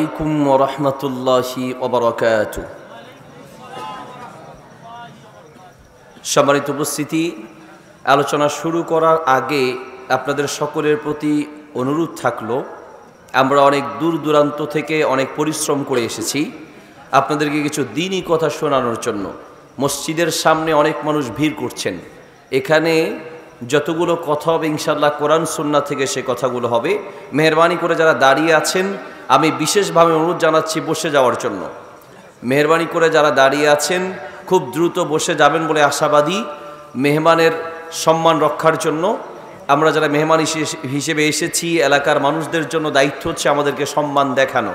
عليكم ورحمة الله وبركاته সম্মানিত উপস্থিতি আলোচনা শুরু করার আগে আপনাদের সকলের প্রতি অনুরোধ থাকলো আমরা অনেক দূর দূরান্ত থেকে অনেক পরিশ্রম করে এসেছি আপনাদেরকে কিছু দিনই কথা শোনানোর জন্য মসজিদের সামনে অনেক মানুষ ভিড় করছেন এখানে যতগুলো কথা হবে ইনশাল্লাহ কোরআন সন্না থেকে সে কথাগুলো হবে মেহরবানি করে যারা দাঁড়িয়ে আছেন আমি বিশেষভাবে অনুরোধ জানাচ্ছি বসে যাওয়ার জন্য মেহরবানি করে যারা দাঁড়িয়ে আছেন খুব দ্রুত বসে যাবেন বলে আশাবাদী মেহমানের সম্মান রক্ষার জন্য আমরা যারা মেহমান হিসেবে এসেছি এলাকার মানুষদের জন্য দায়িত্ব হচ্ছে আমাদেরকে সম্মান দেখানো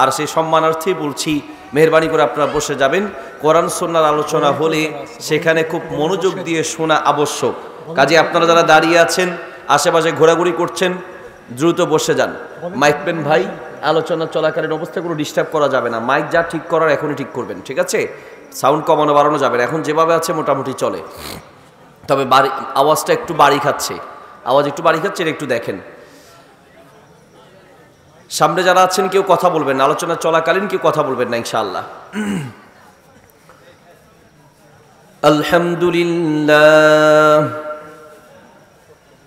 আর সেই সম্মানার্থেই বলছি মেহরবানি করে আপনারা বসে যাবেন কোরআন সন্ন্যার আলোচনা হলে সেখানে খুব মনোযোগ দিয়ে শোনা আবশ্যক কাজে আপনারা যারা দাঁড়িয়ে আছেন আশেপাশে ঘোরাঘুরি করছেন দ্রুত বসে যান মাইকবেন ভাই আলোচনা চলাকালীন অবস্থায় কোনো ডিস্টার্ব করা যাবে না মাইক যা ঠিক করার এখনই ঠিক করবেন ঠিক আছে সাউন্ড কমানো বাড়ানো যাবে না এখন যেভাবে আছে মোটামুটি চলে তবে বাড়ি আওয়াজটা একটু বাড়ি খাচ্ছে আওয়াজ একটু বাড়ি খাচ্ছে একটু দেখেন সামনে যারা আছেন কেউ কথা বলবেন আলোচনা চলাকালীন কেউ কথা বলবেন না ইনশাআল্লাহ আলহামদুলিল্লাহ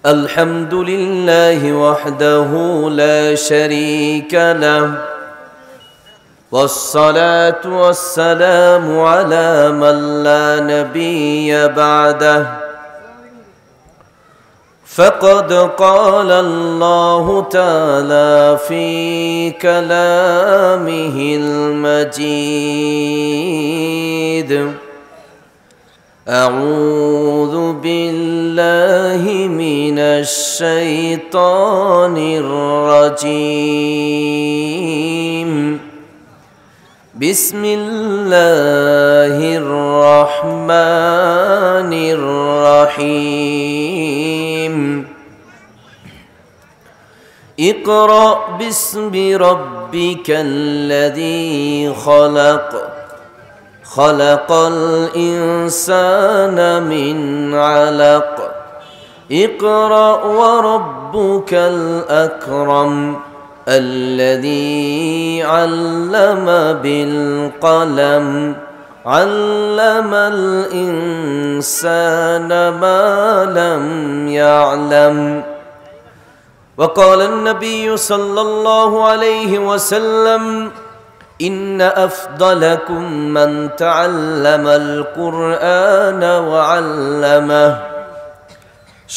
الحمد لله وحده لا شريك له والصلاة والسلام على من لا نبي بعده فقد قال الله تعالى في كلامه المجيد أعوذ بالله من الشيطان الرجيم بسم الله الرحمن الرحيم اقرأ باسم ربك الذي خلق خلق الإنسان من علق اقرأ وربك الأكرم الذي علم بالقلم علم الإنسان ما لم يعلم وقال النبي صلى الله عليه وسلم إن أفضلكم من تعلم القرآن وعلمه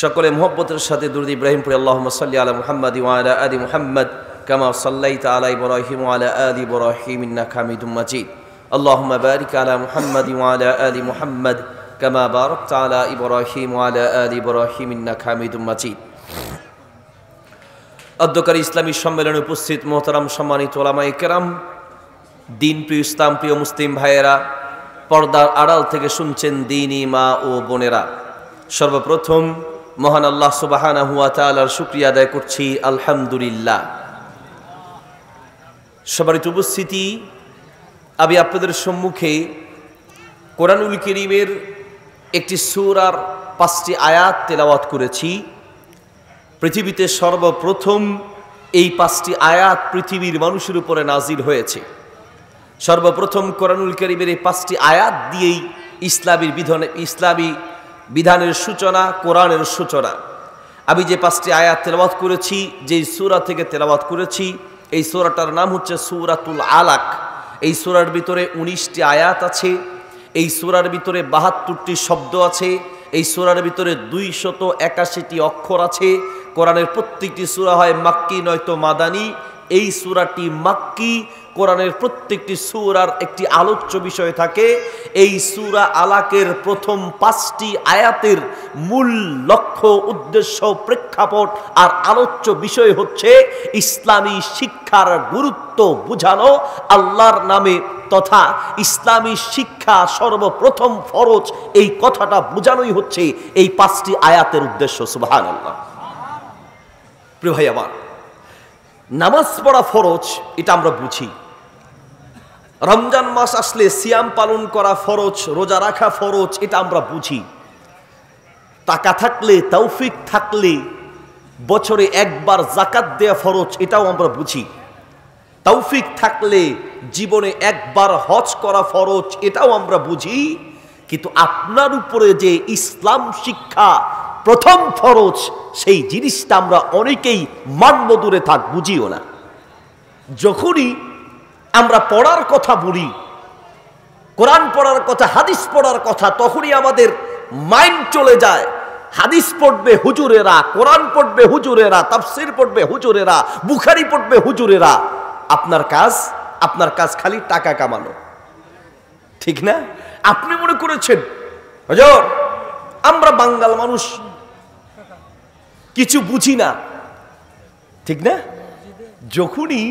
সকলে মোহব্বতের সাথে দুরুদ ইব্রাহিম পড়ে আল্লাহ সাল্লি আলা মুহাম্মদ ওয়ালা আদি মুহাম্মদ কামা সাল্লাইত আলা ইব্রাহিম ওয়ালা আদি ইব্রাহিম ইন্নাকা হামিদুম মাজিদ আল্লাহুম্মা বারিক আলা মুহাম্মদ ওয়ালা আলি মুহাম্মদ কামা বারাকতা আলা ইব্রাহিম ওয়ালা আলি ইব্রাহিম ইন্নাকা হামিদুম মাজিদ আদ্যকারী ইসলামী সম্মেলনে উপস্থিত মোহতারাম সম্মানিত ওলামায়ে কেরাম দিন প্রিয় ইসলাম প্রিয় মুসলিম ভাইয়েরা পর্দার আড়াল থেকে শুনছেন দিনই মা ও বোনেরা সর্বপ্রথম মহান আল্লাহ সুবাহানা হুয়া তালার শুক্রিয়া আদায় করছি আলহামদুলিল্লাহ সবারই উপস্থিতি আমি আপনাদের সম্মুখে কোরআনুল করিমের একটি সুরার পাঁচটি আয়াত তেলাওয়াত করেছি পৃথিবীতে সর্বপ্রথম এই পাঁচটি আয়াত পৃথিবীর মানুষের উপরে নাজির হয়েছে সর্বপ্রথম কোরআনুল করিমের এই পাঁচটি আয়াত দিয়েই ইসলামীর বিধানে ইসলামী বিধানের সূচনা কোরআনের সূচনা আমি যে পাঁচটি আয়াত তেলাবাত করেছি যেই সুরা থেকে তেলাবাত করেছি এই সুরাটার নাম হচ্ছে সুরাতুল আলাক এই সুরার ভিতরে উনিশটি আয়াত আছে এই সুরার ভিতরে বাহাত্তরটি শব্দ আছে এই সুরার ভিতরে দুই শত একাশিটি অক্ষর আছে কোরআনের প্রত্যেকটি সুরা হয় মাক্কি নয়তো মাদানি এই সুরাটি মাক্কি কোরআনের প্রত্যেকটি সুরার একটি আলোচ্য বিষয় থাকে এই সুরা আলাকের প্রথম পাঁচটি আয়াতের মূল লক্ষ্য উদ্দেশ্য প্রেক্ষাপট আর আলোচ্য বিষয় হচ্ছে ইসলামী শিক্ষার গুরুত্ব বুঝানো আল্লাহর নামে তথা ইসলামী শিক্ষা সর্বপ্রথম ফরজ এই কথাটা বোঝানোই হচ্ছে এই পাঁচটি আয়াতের উদ্দেশ্য সুবাহ আল্লাহ প্রিয় ভাই আমার নামাজ পড়া ফরজ এটা আমরা বুঝি রমজান মাস আসলে সিয়াম পালন করা ফরজ রোজা রাখা ফরজ এটা আমরা বুঝি টাকা থাকলে তৌফিক থাকলে বছরে একবার জাকাত দেয়া ফরজ এটাও আমরা বুঝি তৌফিক থাকলে জীবনে একবার হজ করা ফরজ এটাও আমরা বুঝি কিন্তু আপনার উপরে যে ইসলাম শিক্ষা প্রথম ফরজ সেই জিনিসটা আমরা অনেকেই মানব দূরে থাক বুঝিও না যখনই আমরা পড়ার কথা বলি কোরআন পড়ার কথা হাদিস পড়ার কথা তখনই আমাদের মাইন্ড চলে যায় হাদিস পড়বে হুজুরেরা কোরআন পড়বে হুজুরেরা তাফসির পড়বে হুজুরেরা বুখারি পড়বে হুজুরেরা আপনার কাজ আপনার কাজ খালি টাকা কামানো ঠিক না আপনি মনে করেছেন হজর আমরা বাঙ্গাল মানুষ কিছু বুঝি না ঠিক না যখনই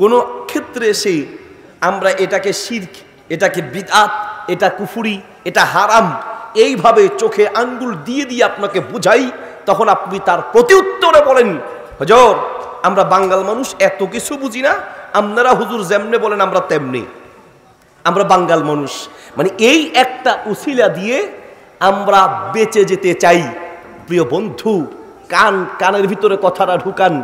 কোনো ক্ষেত্রে সে আমরা এটাকে শির্ক এটাকে বিদাত এটা কুফুরি এটা হারাম এইভাবে চোখে আঙ্গুল দিয়ে দিয়ে আপনাকে বুঝাই তখন আপনি তার প্রতি উত্তরে বলেন হজর আমরা বাঙ্গাল মানুষ এত কিছু বুঝি না আপনারা হুজুর যেমনে বলেন আমরা তেমনি আমরা বাঙ্গাল মানুষ মানে এই একটা উসিলা দিয়ে আমরা বেঁচে যেতে চাই প্রিয় বন্ধু কান কানের ভিতরে কথাটা ঢুকান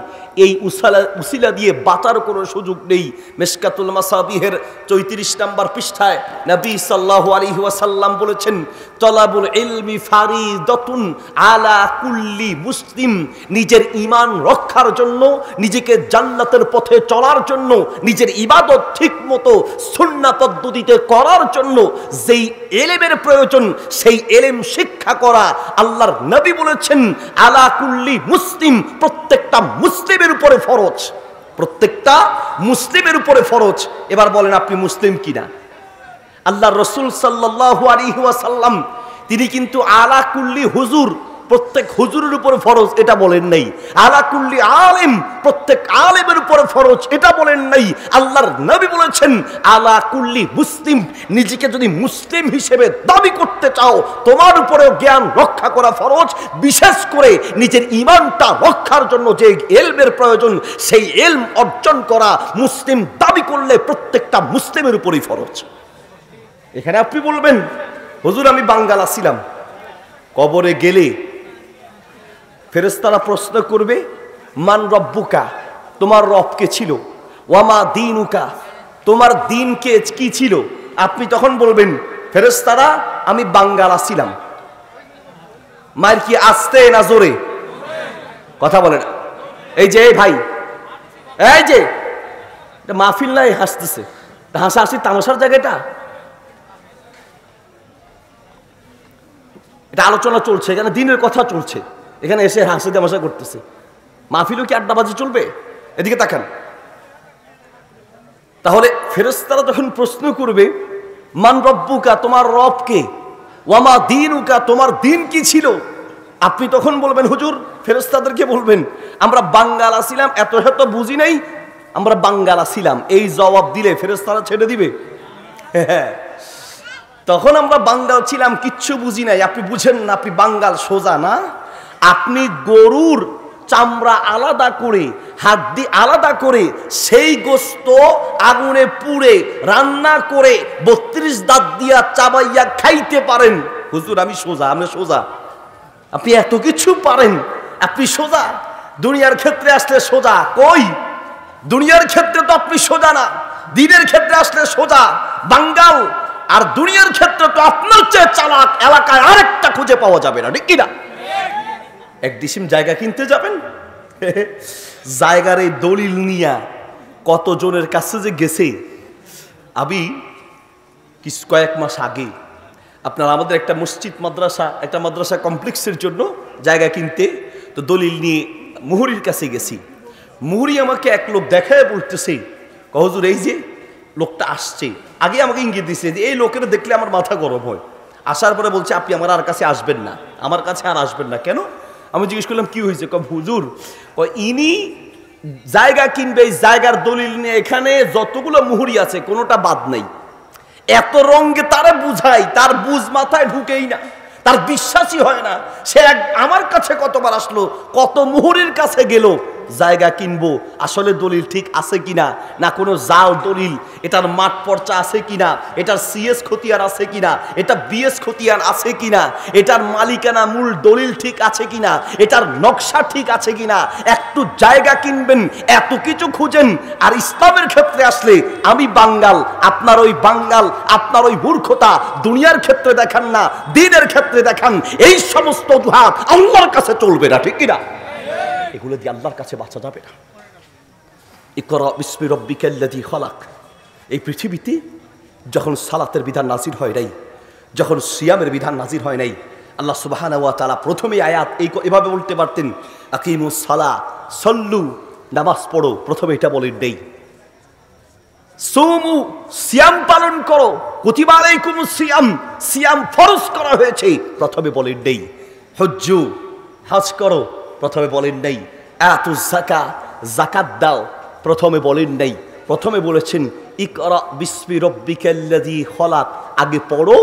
এই উসালা উসিলা দিয়ে বাঁচার কোনো সুযোগ নেই মেসকাতুল মাসাবিহের চৈত্রিশ নাম্বার পৃষ্ঠায় নবী সাল্লাহ আলী ওয়াসাল্লাম বলেছেন তলাবুল এলমি ফারি দতুন আলা কুল্লি মুসলিম নিজের ইমান রক্ষার জন্য নিজেকে জান্নাতের পথে চলার জন্য নিজের ইবাদত ঠিক মতো সুন্না পদ্ধতিতে করার জন্য যেই এলেমের প্রয়োজন সেই এলেম শিক্ষা করা আল্লাহর নবী বলেছেন আলা কুল কুল্লি মুসলিম প্রত্যেকটা মুসলিমের উপরে ফরজ প্রত্যেকটা মুসলিমের উপরে ফরজ এবার বলেন আপনি মুসলিম কিনা আল্লাহ রসুল সাল্লাহ আলিহাসাল্লাম তিনি কিন্তু আলা কুল্লি হুজুর প্রত্যেক হুজুরের উপর ফরজ এটা বলেন নাই আলাকুল্লি আলেম প্রত্যেক আলেমের উপরে ফরজ এটা বলেন নাই আল্লাহর নবী বলেছেন আলাকুল্লি মুসলিম নিজেকে যদি মুসলিম হিসেবে দাবি করতে চাও তোমার উপরেও জ্ঞান রক্ষা করা ফরজ বিশেষ করে নিজের ইমানটা রক্ষার জন্য যে এলমের প্রয়োজন সেই এলম অর্জন করা মুসলিম দাবি করলে প্রত্যেকটা মুসলিমের উপরই ফরজ এখানে আপনি বলবেন হুজুর আমি বাঙ্গাল ছিলাম কবরে গেলে ফেরেস্তারা প্রশ্ন করবে মান রব্বুকা তোমার রবকে ছিল ওয়ামা দিন উকা তোমার দিনকে কি ছিল আপনি তখন বলবেন ফেরেস্তারা আমি বাঙ্গালা ছিলাম মায়ের কি আসতে না জোরে কথা বলে না এই যে ভাই এই যে এটা মাহফিল নাই হাসতেছে হাসা হাসি তামাশার জায়গাটা এটা আলোচনা চলছে এখানে দিনের কথা চলছে এখানে এসে হাসি তামাশা করতেছে মাহফিলও কি আড্ডা বাজে চলবে এদিকে তাকান তাহলে ফেরেস্তারা যখন প্রশ্ন করবে মান রব্বুকা তোমার রবকে ওয়ামা দিন উকা তোমার দিন কি ছিল আপনি তখন বলবেন হুজুর ফেরেস্তাদেরকে বলবেন আমরা বাঙ্গাল আসিলাম এত এত বুঝি নাই আমরা বাঙ্গাল আসিলাম এই জবাব দিলে ফেরেস্তারা ছেড়ে দিবে হ্যাঁ তখন আমরা বাঙ্গাল ছিলাম কিচ্ছু বুঝি নাই আপনি বুঝেন না আপনি বাঙ্গাল সোজা না আপনি গরুর চামড়া আলাদা করে হাত দিয়ে আলাদা করে সেই গোস্ত আগুনে পুড়ে রান্না করে বত্রিশ দাঁত দিয়া চাবাইয়া খাইতে পারেন হুজুর আমি সোজা আমি সোজা আপনি এত কিছু পারেন আপনি সোজা দুনিয়ার ক্ষেত্রে আসলে সোজা কই দুনিয়ার ক্ষেত্রে তো আপনি সোজা না দিনের ক্ষেত্রে আসলে সোজা বাঙ্গাল আর দুনিয়ার ক্ষেত্রে তো আপনার চেয়ে চালাক এলাকায় আরেকটা খুঁজে পাওয়া যাবে না ঠিক কিনা এক ডিসিম জায়গা কিনতে যাবেন জায়গার এই দলিল নিয়া কতজনের কাছে যে গেছে আমি কিছু কয়েক মাস আগে আপনার আমাদের একটা মসজিদ মাদ্রাসা একটা মাদ্রাসা কমপ্লেক্সের জন্য জায়গা কিনতে তো দলিল নিয়ে মুহুরির কাছে গেছি মুহুরি আমাকে এক লোক দেখায় বলতেছে কহজুর এই যে লোকটা আসছে আগে আমাকে ইঙ্গিত দিচ্ছে যে এই লোকের দেখলে আমার মাথা গরম হয় আসার পরে বলছে আপনি আমার আর কাছে আসবেন না আমার কাছে আর আসবেন না কেন আমি জিজ্ঞেস করলাম কি হয়েছে কব হুজুর ইনি জায়গা কিনবে এই জায়গার দলিল নিয়ে এখানে যতগুলো মুহুরি আছে কোনোটা বাদ নেই এত রঙে তারা বুঝাই তার বুঝ মাথায় ঢুকেই না তার বিশ্বাসই হয় না সে এক আমার কাছে কতবার আসলো কত মুহুরির কাছে গেল জায়গা কিনবো আসলে দলিল ঠিক আছে কিনা না কোনো জাল দলিল এটার মাঠ পর্চা আছে কিনা এটার সিএস খতিয়ান আছে কিনা এটা বিএস খতিয়ান আছে কিনা এটার মালিকানা মূল দলিল ঠিক আছে কিনা এটার নকশা ঠিক আছে কিনা একটু জায়গা কিনবেন এত কিছু খুঁজেন আর ইসলামের ক্ষেত্রে আসলে আমি বাঙ্গাল আপনার ওই বাঙ্গাল আপনার ওই মূর্খতা দুনিয়ার ক্ষেত্রে দেখান না দিনের ক্ষেত্রে দেখান এই সমস্ত দুহাত আমার কাছে চলবে না ঠিক কিনা এগুলো দিয়ে আল্লাহর কাছে বাঁচা যাবে না ইকরা বিস্মি রব্বিকাল্লাদি খলাক এই পৃথিবীতে যখন সালাতের বিধান নাজির হয় নাই যখন সিয়ামের বিধান নাজির হয় নাই আল্লাহ সুবাহানা ওয়া তালা প্রথমেই আয়াত এই এভাবে বলতে পারতেন আকিমু সালা সল্লু নামাজ পড়ো প্রথমে এটা বলেন নেই সোমু সিয়াম পালন করো প্রতিবার এই কোনো সিয়াম সিয়াম ফরস করা হয়েছে প্রথমে বলেন নেই হজ্জু হাজ করো প্রথমে বলেন নাই এত জাকা জাকাত দাও প্রথমে বলেন নাই প্রথমে বলেছেন ইকরা বিস্মি কেল্লাদি হলাত আগে পড়ো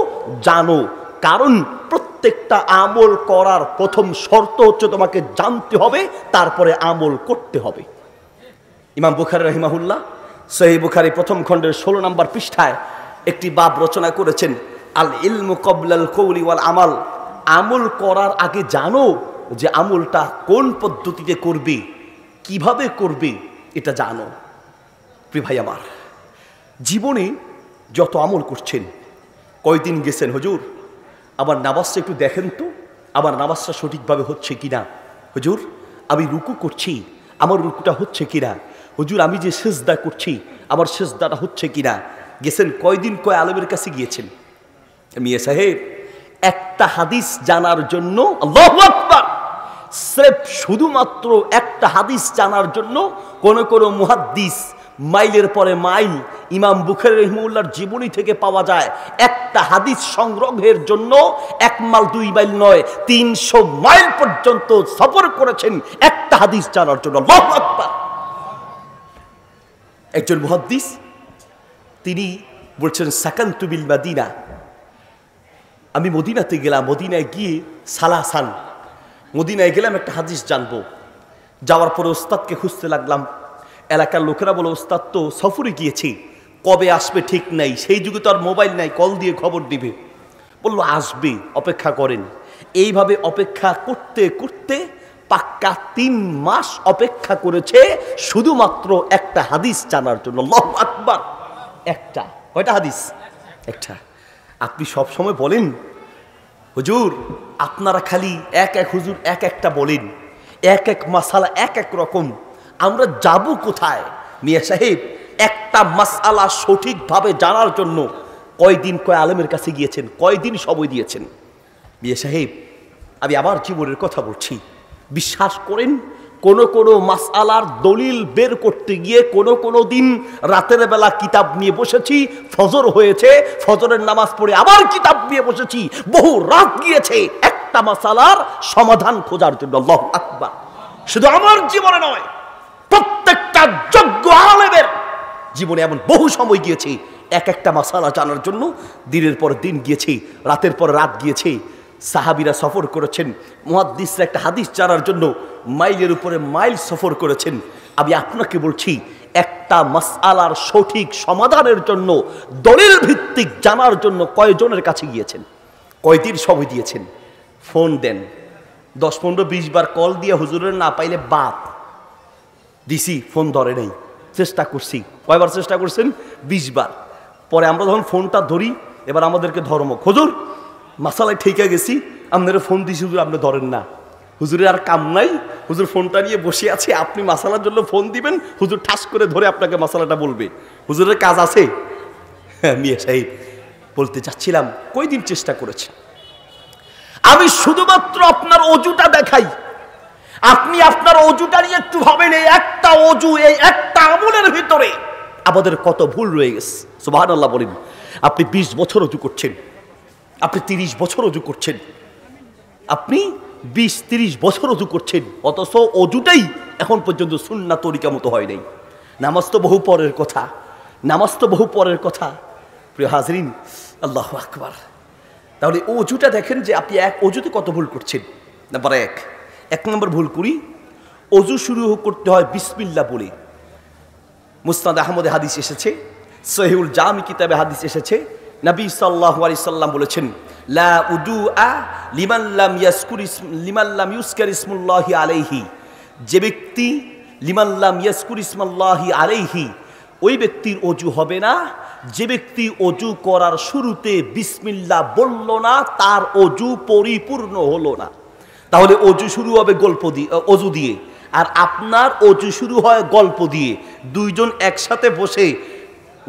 জানো কারণ প্রত্যেকটা আমল করার প্রথম শর্ত হচ্ছে তোমাকে জানতে হবে তারপরে আমল করতে হবে ইমাম বুখারি রহিমাহুল্লাহ সেই বুখারি প্রথম খণ্ডের ষোলো নম্বর পৃষ্ঠায় একটি বাব রচনা করেছেন আল ইলম কবলাল কৌলি ওয়াল আমাল আমল করার আগে জানো যে আমলটা কোন পদ্ধতিতে করবে কিভাবে করবে এটা জানো প্রি ভাই আমার জীবনে যত আমল করছেন কয়দিন গেছেন হজুর আমার নামাজটা একটু দেখেন তো আমার নামাজটা সঠিকভাবে হচ্ছে কি না হজুর আমি রুকু করছি আমার রুকুটা হচ্ছে কি না হজুর আমি যে সেজদা করছি আমার সেজদাটা হচ্ছে কি না গেছেন কয়দিন কয় আলমের কাছে গিয়েছেন মিয়া সাহেব একটা হাদিস জানার জন্য আল্লাহ স্রেফ শুধুমাত্র একটা হাদিস জানার জন্য কোন কোনো মুহাদ্দিস মাইলের পরে মাইল ইমাম বুখের রহিমুল্লার জীবনী থেকে পাওয়া যায় একটা হাদিস সংগ্রহের জন্য এক মাইল দুই মাইল নয় তিনশো মাইল পর্যন্ত সফর করেছেন একটা হাদিস জানার জন্য একজন মুহাদ্দিস তিনি বলছেন সাকান তুবিল মাদিনা আমি মদিনাতে গেলাম মদিনায় গিয়ে সালাসান মদিনায় গেলাম একটা হাদিস জানবো যাওয়ার পরে ওস্তাদকে খুঁজতে লাগলাম এলাকার লোকেরা বলে ওস্তাদ তো সফরে গিয়েছি কবে আসবে ঠিক নাই সেই যুগে তো আর মোবাইল নাই কল দিয়ে খবর দিবে বললো আসবে অপেক্ষা করেন এইভাবে অপেক্ষা করতে করতে পাক্কা তিন মাস অপেক্ষা করেছে শুধুমাত্র একটা হাদিস জানার জন্য একটা কয়টা হাদিস একটা আপনি সবসময় বলেন হুজুর আপনারা খালি এক এক হুজুর এক একটা বলেন এক এক মশালা এক এক রকম আমরা যাব কোথায় মিয়া সাহেব একটা মশালা সঠিকভাবে জানার জন্য কয়দিন কয় আলমের কাছে গিয়েছেন কয়দিন সময় দিয়েছেন মিয়া সাহেব আমি আমার জীবনের কথা বলছি বিশ্বাস করেন কোনো কোনো আলার দলিল বের করতে গিয়ে কোন কোন দিন রাতের বেলা কিতাব নিয়ে বসেছি ফজর হয়েছে ফজরের নামাজ পড়ে আবার কিতাব নিয়ে বসেছি বহু রাত গিয়েছে একটা আলার সমাধান খোঁজার জন্য লহ আকবার শুধু আমার জীবনে নয় প্রত্যেকটা যোগ্য আলেমের জীবনে এমন বহু সময় গিয়েছে এক একটা মাসালা জানার জন্য দিনের পর দিন গিয়েছে রাতের পর রাত গিয়েছে সাহাবিরা সফর করেছেন মহাদ্দিসরা একটা হাদিস জানার জন্য মাইলের উপরে মাইল সফর করেছেন আমি আপনাকে বলছি একটা মাসালার সঠিক সমাধানের জন্য দলিল ভিত্তিক জানার জন্য কয়জনের কাছে গিয়েছেন কয়দিন সময় দিয়েছেন ফোন দেন দশ পনেরো বিশ বার কল দিয়ে হুজুরের না পাইলে বাদ দিছি ফোন ধরে নেই চেষ্টা করছি কয়বার চেষ্টা করছেন বিশ বার পরে আমরা যখন ফোনটা ধরি এবার আমাদেরকে ধর্ম খুজুর মাসালায় ঠেকে গেছি আপনারা ফোন দিছি হুজুর আপনি ধরেন না হুজুরের আর কাম নাই হুজুর ফোনটা নিয়ে বসে আছে আপনি মাসালার জন্য ফোন দিবেন হুজুর ঠাস করে ধরে আপনাকে মাসালাটা বলবে হুজুরের কাজ আছে হ্যাঁ মিয়া সাহেব বলতে চাচ্ছিলাম দিন চেষ্টা করেছেন আমি শুধুমাত্র আপনার অজুটা দেখাই আপনি আপনার অজুটা নিয়ে একটু ভাবেন এই একটা অজু এই একটা আমলের ভিতরে আমাদের কত ভুল রয়ে গেছে সুবাহ আল্লাহ বলেন আপনি বিশ বছর অজু করছেন আপনি তিরিশ বছর অজু করছেন আপনি বিশ তিরিশ বছর অজু করছেন অথচ অজুটাই এখন পর্যন্ত সুন্না তরিকা মতো হয় নাই নামাজ তো বহু পরের কথা নামাজ তো বহু পরের কথা প্রিয় হাজরিন আল্লাহ আকবার তাহলে অজুটা দেখেন যে আপনি এক অজুতে কত ভুল করছেন নাম্বার এক এক নম্বর ভুল করি অজু শুরু করতে হয় বিসমিল্লা বলে মুস্তাদ আহমদে হাদিস এসেছে সহিউল জামি কিতাবে হাদিস এসেছে নবী সাল্লাহু আলি সাল্লাম বলেছেন লা উদু আ লিমাল্লাম ইয়াসকুর লিমাল্লাম ইউস্কার ইসমুল্লাহি আলাইহি যে ব্যক্তি লিমাল্লাম ইয়াসকুর ইসমাল্লাহি আলাইহি ওই ব্যক্তির অজু হবে না যে ব্যক্তি অজু করার শুরুতে বিসমিল্লা বলল না তার অজু পরিপূর্ণ হলো না তাহলে অজু শুরু হবে গল্প দিয়ে অজু দিয়ে আর আপনার অজু শুরু হয় গল্প দিয়ে দুইজন একসাথে বসে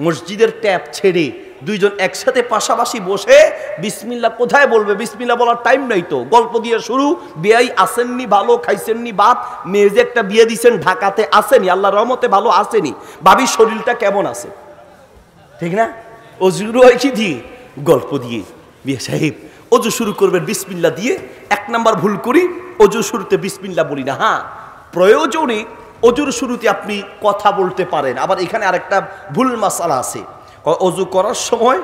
মসজিদের ট্যাপ ছেড়ে দুইজন একসাথে পাশাপাশি বসে বিসমিল্লা কোথায় বলবে বিসমিল্লা বলার টাইম নাই তো গল্প দিয়ে শুরু বিয়াই আসেননি ভালো খাইছেননি বাদ মেয়ে যে একটা বিয়ে দিছেন ঢাকাতে আসেনি আল্লাহ রহমতে ভালো আসেনি বাবির শরীরটা কেমন আছে ঠিক না অজুর হয় কি দিয়ে গল্প দিয়ে বিয়ে সাহেব অজু শুরু করবেন বিসমিল্লা দিয়ে এক নাম্বার ভুল করি অজু শুরুতে বিসমিল্লা বলি না হ্যাঁ প্রয়োজনে অজুর শুরুতে আপনি কথা বলতে পারেন আবার এখানে আরেকটা ভুল মাসালা আছে অজু করার সময়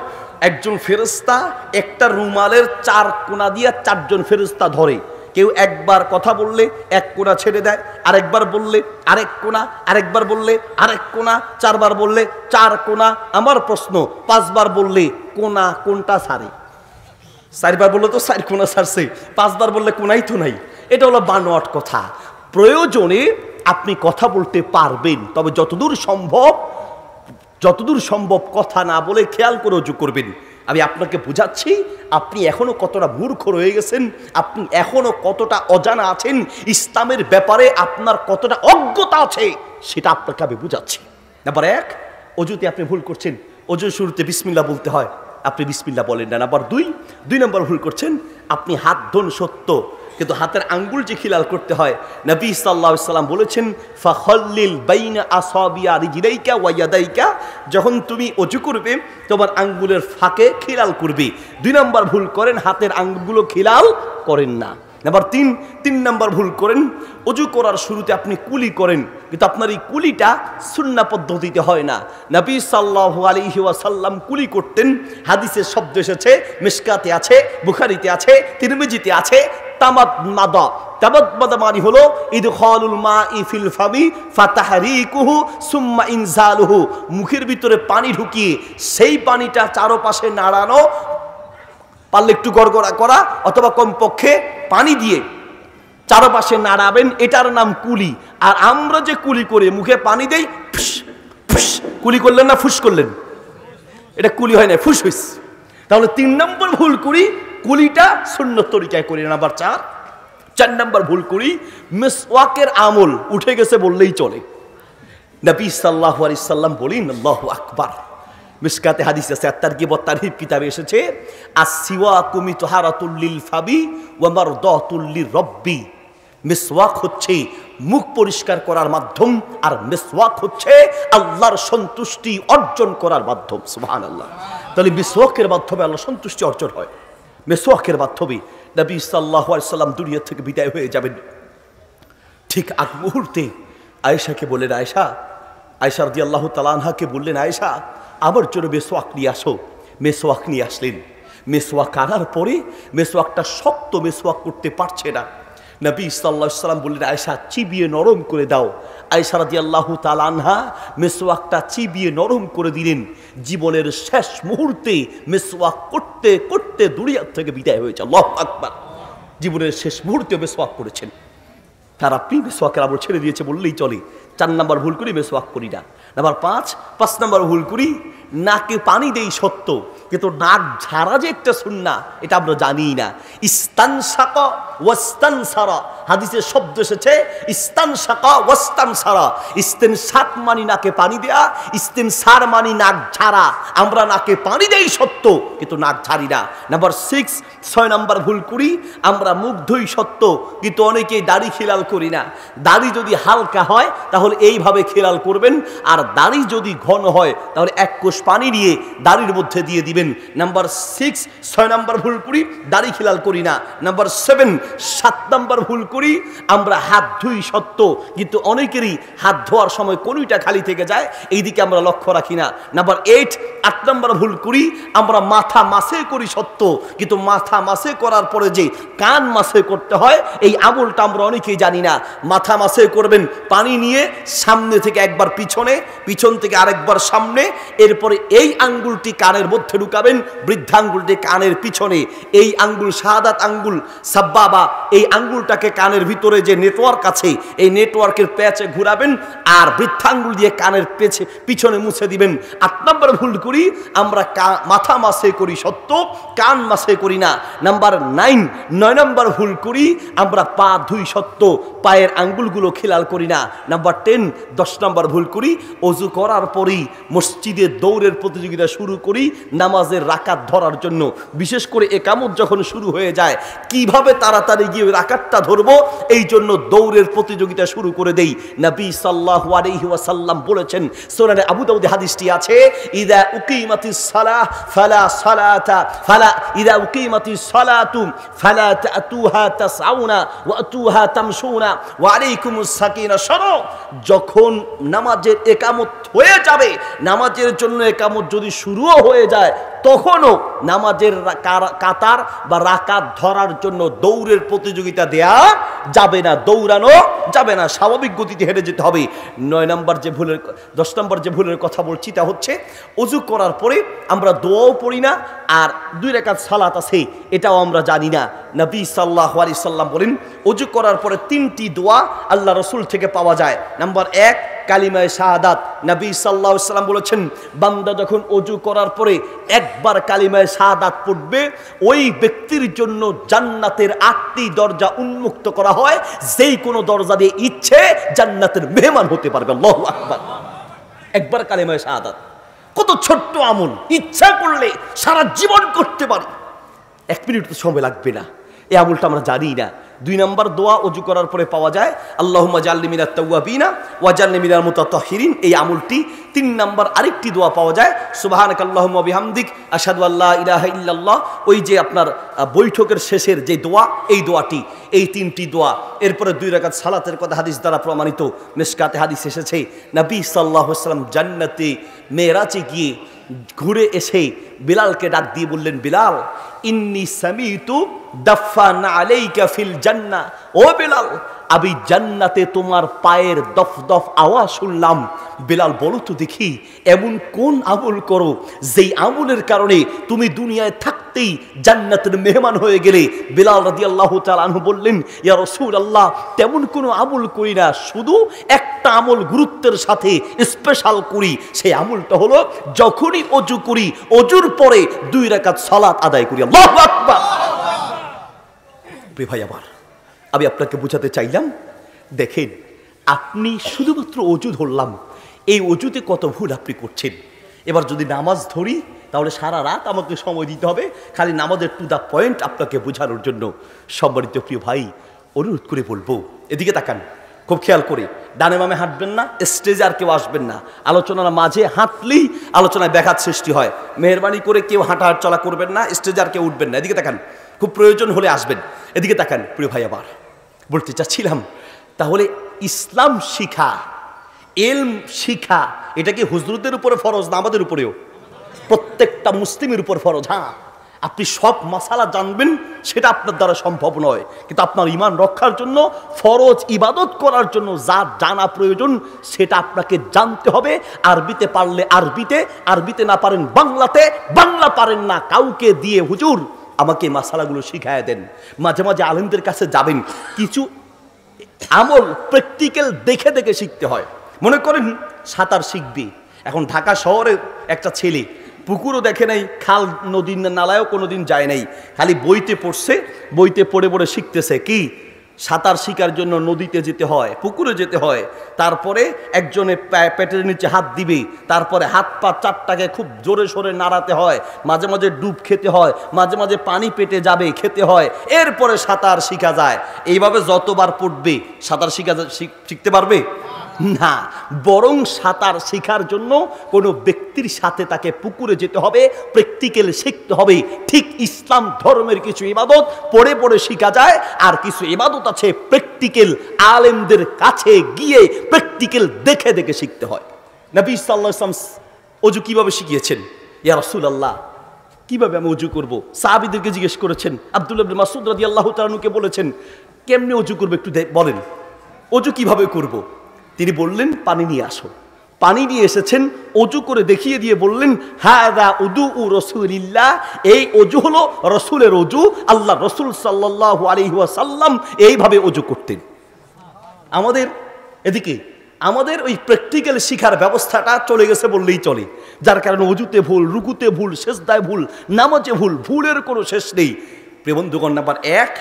একজন ফেরস্তা একটা রুমালের চার কোনা দিয়ে চারজন ফেরস্তা ধরে কেউ একবার কথা বললে এক কোনা ছেড়ে দেয় আরেকবার বললে আরেক কোনা আরেকবার বললে আরেক কোনা চারবার বললে চার কোনা আমার প্রশ্ন পাঁচবার বললে কোনা কোনটা ছাড়ে চারবার বললে তো চার কোনা ছাড়ছে পাঁচবার বললে কোনাই তো নাই এটা হলো বানোয়াট কথা প্রয়োজনে আপনি কথা বলতে পারবেন তবে যতদূর সম্ভব যতদূর সম্ভব কথা না বলে খেয়াল করে অজু করবেন আমি আপনাকে বুঝাচ্ছি আপনি এখনও কতটা মূর্খ রয়ে গেছেন আপনি এখনও কতটা অজানা আছেন ইসলামের ব্যাপারে আপনার কতটা অজ্ঞতা আছে সেটা আপনাকে আমি বুঝাচ্ছি নাম্বার এক অজুতে আপনি ভুল করছেন অজু শুরুতে বিসমিল্লা বলতে হয় আপনি বিসমিল্লা বলেন না নাম্বার দুই দুই নম্বর ভুল করছেন আপনি হাত ধন সত্য কিন্তু হাতের আঙ্গুল যে খিলাল করতে হয় নবী সাল্লাহাম বলেছেন ফাহল্লিল ওয়াইয়াদাইকা যখন তুমি অজু করবে তোমার আঙ্গুলের ফাঁকে খিলাল করবে দুই নম্বর ভুল করেন হাতের আঙ্গুলগুলো খিলাল করেন না নাম্বার তিন তিন নাম্বার ভুল করেন অজু করার শুরুতে আপনি কুলি করেন কিন্তু আপনার এই কুলিটা সুন্না পদ্ধতিতে হয় না নবী সাল্লাহ আলিহি ওয়াসাল্লাম কুলি করতেন হাদিসের শব্দ এসেছে মিসকাতে আছে বুখারিতে আছে তিরমিজিতে আছে তামাত মাদা তামাত মানে হলো সুম্মা মুখের ভিতরে পানি ঢুকিয়ে সেই পানিটা চারপাশে নাড়ানো পারলে একটু গড়গড়া করা অথবা কমপক্ষে পানি দিয়ে চারপাশে নাড়াবেন এটার নাম কুলি আর আমরা যে কুলি করে মুখে পানি দেই কুলি করলেন না ফুস করলেন এটা কুলি হয় না ফুস হইস তাহলে তিন নম্বর ভুল করি কুলিটা শূন্য তরিকায় করি নাম্বার চার চার নম্বর ভুল করি ওয়াকের আমল উঠে গেছে বললেই চলে নবী সাল্লাহ আলি সাল্লাম বলি আল্লাহ আকবার মিসকাতে হাদিস আছে আর আত্মার গিবত তারিফ কিতাবে এসেছে আর সিওয়া কুমি তোহারাতুল্লিল ফাবি ওয়ামার দহতুল্লির রব্বি মিসওয়াক হচ্ছে মুখ পরিষ্কার করার মাধ্যম আর মিসওয়াক হচ্ছে আল্লাহর সন্তুষ্টি অর্জন করার মাধ্যম সুহান আল্লাহ তাহলে মিসওয়াকের মাধ্যমে আল্লাহ সন্তুষ্টি অর্জন হয় মিসওয়াকের মাধ্যমে নবী সাল্লাহ সাল্লাম দুনিয়া থেকে বিদায় হয়ে যাবেন ঠিক আগ মুহূর্তে আয়েশাকে বললেন আয়েশা আয়েশা রদি আল্লাহ তালানহাকে বললেন আয়েশা আমার জন্য মেসোয়াক নিয়ে আসো মেসোয়াক নিয়ে আসলেন মেসোয়াক আনার পরে মেসোয়াকটা শক্ত মেসোয়াক করতে পারছে না নবী ইসাল্লা সাল্লাম বললেন আয়সা চিবিয়ে নরম করে দাও আয়সা রাজি আল্লাহ তাল আনহা মেসোয়াকটা চিবিয়ে নরম করে দিলেন জীবনের শেষ মুহূর্তে মেসোয়াক করতে করতে দুনিয়ার থেকে বিদায় হয়েছে লহ আকবার জীবনের শেষ মুহূর্তে মেসোয়াক করেছেন তারা প্রি মেসোয়াকের আবার ছেড়ে দিয়েছে বললেই চলে চার নাম্বার ভুল করি মেসওয়াক করি না নাম্বার পাঁচ পাঁচ নাম্বার ভুল করি নাকে পানি দেই সত্য কিন্তু নাক ঝাড়া যে একটা সুন্না এটা আমরা জানি না ইস্তান সাক ওয়স্তান সারা হাদিসের শব্দ এসেছে ইস্তান সাক ওয়স্তান সারা ইস্তেন সাক মানি নাকে পানি দেয়া ইস্তেন সার মানি নাক ঝাড়া আমরা নাকে পানি দেই সত্য কিন্তু নাক ঝাড়ি না নাম্বার সিক্স ছয় নাম্বার ভুল করি আমরা মুখ ধুই সত্য কিন্তু অনেকেই দাড়ি খিলাল করি না দাড়ি যদি হালকা হয় তাহলে এইভাবে খিলাল করবেন আর দাড়ি যদি ঘন হয় তাহলে এক কোষ কলস পানি নিয়ে দাড়ির মধ্যে দিয়ে দিবেন নাম্বার সিক্স ছয় নাম্বার ভুল করি দাড়ি খিলাল করি না নাম্বার সেভেন সাত নাম্বার ভুল করি আমরা হাত ধুই সত্য কিন্তু অনেকেরই হাত ধোয়ার সময় কোনইটা খালি থেকে যায় এই দিকে আমরা লক্ষ্য রাখি না নাম্বার এইট আট নাম্বার ভুল করি আমরা মাথা মাসে করি সত্য কিন্তু মাথা মাসে করার পরে যে কান মাসে করতে হয় এই আমলটা আমরা অনেকেই জানি না মাথা মাসে করবেন পানি নিয়ে সামনে থেকে একবার পিছনে পিছন থেকে আরেকবার সামনে এরপর এরপরে এই আঙ্গুলটি কানের মধ্যে ঢুকাবেন বৃদ্ধাঙ্গুলটি কানের পিছনে এই আঙ্গুল শাহাদাত আঙ্গুল সাব্বাবা এই আঙ্গুলটাকে কানের ভিতরে যে নেটওয়ার্ক আছে এই নেটওয়ার্কের প্যাচে ঘুরাবেন আর বৃদ্ধাঙ্গুল দিয়ে কানের পেছে পিছনে মুছে দিবেন আট নম্বর ভুল করি আমরা মাথা মাসে করি সত্য কান মাসে করি না নাম্বার নাইন নয় নম্বর ভুল করি আমরা পা ধুই সত্য পায়ের আঙ্গুলগুলো খেলাল করি না নাম্বার টেন দশ নম্বর ভুল করি অজু করার পরই মসজিদে দৌড় দৌড়ের প্রতিযোগিতা শুরু করি নামাজের রাকাত ধরার জন্য বিশেষ করে একামত যখন শুরু হয়ে যায় কিভাবে তাড়াতাড়ি গিয়ে রাকাতটা ধরবো এই জন্য দৌড়ের প্রতিযোগিতা শুরু করে দেই নবী সাল্লাহ আলহিহাসাল্লাম বলেছেন সোনারে আবুদাউদি হাদিসটি আছে ইদা উকিমাতি সালাহ ফালা সালাতা ফালা ইদা উকিমাতি সালাতু ফালা তাতুহা তাসাউনা ওয়া তুহা তামসুনা ওয়া আলাইকুমুস সাকিনা সরো যখন নামাজের একামত হয়ে যাবে নামাজের জন্য কামত যদি শুরুও হয়ে যায় তখনও নামাজের কাতার বা রাকাত ধরার জন্য দৌড়ের প্রতিযোগিতা দেয়া যাবে না দৌড়ানো যাবে না স্বাভাবিক গতিতে হেরে যেতে হবে নয় নম্বর যে ভুলের দশ নম্বর যে ভুলের কথা বলছি তা হচ্ছে অজু করার পরে আমরা দোয়াও পড়ি না আর দুই রেখার সালাত আছে এটাও আমরা জানি না নবী সাল্লাহ আলি সাল্লাম বলেন অজু করার পরে তিনটি দোয়া আল্লাহ রসুল থেকে পাওয়া যায় নাম্বার এক কালিমায় শাহাদাত নবী সাল্লাহ সাল্লাম বলেছেন বান্দা যখন অজু করার পরে একবার কালিমায় শাহাদাত পড়বে ওই ব্যক্তির জন্য জান্নাতের আটটি দরজা উন্মুক্ত করা হয় যেই কোনো দরজা দিয়ে ইচ্ছে জান্নাতের মেহমান হতে পারবে লহ আকবার একবার কালিমায় শাহাদাত কত ছোট্ট আমল ইচ্ছা করলে সারা জীবন করতে পারে এক মিনিট তো সময় লাগবে না এই আমলটা আমরা জানি না দুই নম্বর দোয়া অজু করার পরে পাওয়া যায় আল্লাহ জাল্লিমিরা তৌয়াবিনা ওয়াজাল্লিমিরার মতো তহিরিন এই আমুলটি তিন নম্বর আরেকটি দোয়া পাওয়া যায় সুবাহানক আল্লাহমবিহামদিক আসাদু আল্লাহ ইলাহ ইল্লাল্লাহ ওই যে আপনার বৈঠকের শেষের যে দোয়া এই দোয়াটি এই তিনটি দোয়া এরপরে দুই রাকাত সালাতের কথা হাদিস দ্বারা প্রমাণিত মেসকাতে হাদিস এসেছে নবী সাল্লাহ সাল্লাম জান্নাতে মেয়েরাচে গিয়ে ঘুরে এসে বিলালকে ডাক দিয়ে বললেন বিলাল ইন্নি সামিতু দফানা আলাইকা ফিল জান্না ও বিলাল আমি জান্নাতে তোমার পায়ের দফ দফ আওয়াজ শুনলাম বিলাল বলো তো দেখি এমন কোন আমল করো যেই আমলের কারণে তুমি দুনিয়ায় থাকতেই জান্নাতের মেহমান হয়ে গেলে বিলাল রাজি আল্লাহ তালু বললেন ইয়ার রসুল আল্লাহ তেমন কোনো আমল করি না শুধু একটা আমল গুরুত্বের সাথে স্পেশাল করি সেই আমলটা হলো যখনই অজু করি অজুর পরে দুই রাকাত সালাত আদায় করি আল্লাহ ভাই আবার আমি আপনাকে বুঝাতে চাইলাম দেখেন আপনি শুধুমাত্র অজু ধরলাম এই অজুতে কত ভুল আপনি করছেন এবার যদি নামাজ ধরি তাহলে সারা রাত আমাকে সময় দিতে হবে খালি নামাজের টু দ্য পয়েন্ট আপনাকে বোঝানোর জন্য সম্মানিত প্রিয় ভাই অনুরোধ করে বলবো এদিকে তাকান খুব খেয়াল করি ডানে বামে হাঁটবেন না স্টেজে আর কেউ আসবেন না আলোচনার মাঝে হাঁটলেই আলোচনায় ব্যাঘাত সৃষ্টি হয় মেহরবানি করে কেউ হাঁটাহাট চলা করবেন না স্টেজে আর কেউ উঠবেন না এদিকে দেখান খুব প্রয়োজন হলে আসবেন এদিকে দেখেন প্রিয় ভাই আবার বলতে চাচ্ছিলাম তাহলে ইসলাম শিখা এলম শিখা এটা কি হুজরুদের উপরে ফরজ না আমাদের উপরেও প্রত্যেকটা মুসলিমের উপর ফরজ হ্যাঁ আপনি সব মশালা জানবেন সেটা আপনার দ্বারা সম্ভব নয় কিন্তু আপনার ইমান রক্ষার জন্য ফরজ ইবাদত করার জন্য যা জানা প্রয়োজন সেটা আপনাকে জানতে হবে আরবিতে পারলে আরবিতে আরবিতে না পারেন বাংলাতে বাংলা পারেন না কাউকে দিয়ে হুজুর আমাকে মশালাগুলো শিখায় দেন মাঝে মাঝে আলেমদের কাছে যাবেন কিছু আমল প্র্যাকটিক্যাল দেখে দেখে শিখতে হয় মনে করেন সাঁতার শিখবি এখন ঢাকা শহরে একটা ছেলে পুকুরও দেখে নাই খাল নদী নালায়ও কোনোদিন যায় নাই খালি বইতে পড়ছে বইতে পড়ে পড়ে শিখতেছে কি সাঁতার শিকার জন্য নদীতে যেতে হয় পুকুরে যেতে হয় তারপরে একজনে পেটের নিচে হাত দিবে তারপরে হাত পা চারটাকে খুব জোরে সোরে নাড়াতে হয় মাঝে মাঝে ডুব খেতে হয় মাঝে মাঝে পানি পেটে যাবে খেতে হয় এরপরে সাঁতার শিখা যায় এইভাবে যতবার পড়বে সাঁতার শিখা শিখতে পারবে না বরং সাঁতার শেখার জন্য কোনো ব্যক্তির সাথে তাকে পুকুরে যেতে হবে প্র্যাকটিক্যাল শিখতে হবে ঠিক ইসলাম ধর্মের কিছু ইবাদত পড়ে পড়ে শেখা যায় আর কিছু ইবাদত আছে প্র্যাকটিক্যাল আলেমদের কাছে গিয়ে প্র্যাকটিক্যাল দেখে দেখে শিখতে হয় নবী ইসাল্লাহ ইসলাম অজু কীভাবে শিখিয়েছেন ইয়া রসুল কীভাবে আমি উজু করব সাহাবিদেরকে জিজ্ঞেস করেছেন আবদুল্লাহ মাসুদ রাজি আল্লাহ তালানুকে বলেছেন কেমনি উজু করবো একটু বলেন অজু কিভাবে করব। তিনি বললেন পানি নিয়ে আসো পানি নিয়ে এসেছেন অজু করে দেখিয়ে দিয়ে বললেন হ্যাঁ উদু উ রসুলিল্লাহ এই অজু হলো রসুলের অজু আল্লাহ রসুল সাল্লাহ আলিহাসাল্লাম এইভাবে অজু করতেন আমাদের এদিকে আমাদের ওই প্র্যাকটিক্যাল শিখার ব্যবস্থাটা চলে গেছে বললেই চলে যার কারণে অজুতে ভুল রুকুতে ভুল শেষদায় ভুল নামাজে ভুল ভুলের কোনো শেষ নেই প্রেবন্ধুগণ নাম্বার এক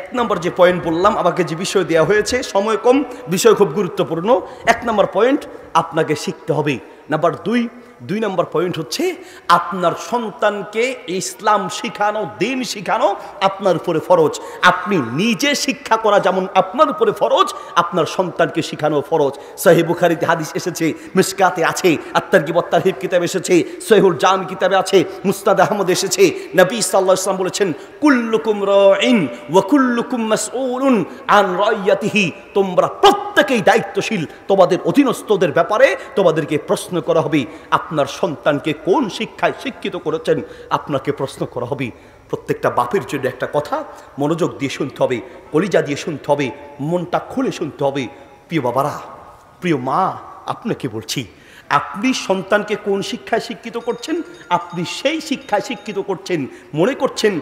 এক নম্বর যে পয়েন্ট বললাম আমাকে যে বিষয় দেওয়া হয়েছে সময় কম বিষয় খুব গুরুত্বপূর্ণ এক নম্বর পয়েন্ট আপনাকে শিখতে হবে নাম্বার দুই দুই নম্বর পয়েন্ট হচ্ছে আপনার সন্তানকে ইসলাম শিখানো দিন শিখানো আপনার উপরে ফরজ আপনি নিজে শিক্ষা করা যেমন আপনার উপরে ফরজ আপনার সন্তানকে শিখানো ফরজ বুখারিতে হাদিস এসেছে মিসকাতে আছে আত্মার বত্তার হিব কিতাব এসেছে সহিহুল জাম কিতাবে আছে মুস্তাদ আহমদ এসেছে নবী সাল্লাহ ইসলাম বলেছেন কুল্লুকুম রইন ওয়াকুল্লুকুম মাসউলুন আন রয়াতিহি তোমরা প্রত্যেকেই দায়িত্বশীল তোমাদের অধীনস্থদের ব্যাপারে তোমাদেরকে প্রশ্ন করা হবে আপনি আপনার সন্তানকে কোন শিক্ষায় শিক্ষিত করেছেন আপনাকে প্রশ্ন করা হবে প্রত্যেকটা বাপের জন্য একটা কথা মনোযোগ দিয়ে শুনতে হবে কলিজা দিয়ে শুনতে হবে মনটা খুলে শুনতে হবে প্রিয় বাবারা প্রিয় মা আপনাকে বলছি আপনি সন্তানকে কোন শিক্ষায় শিক্ষিত করছেন আপনি সেই শিক্ষায় শিক্ষিত করছেন মনে করছেন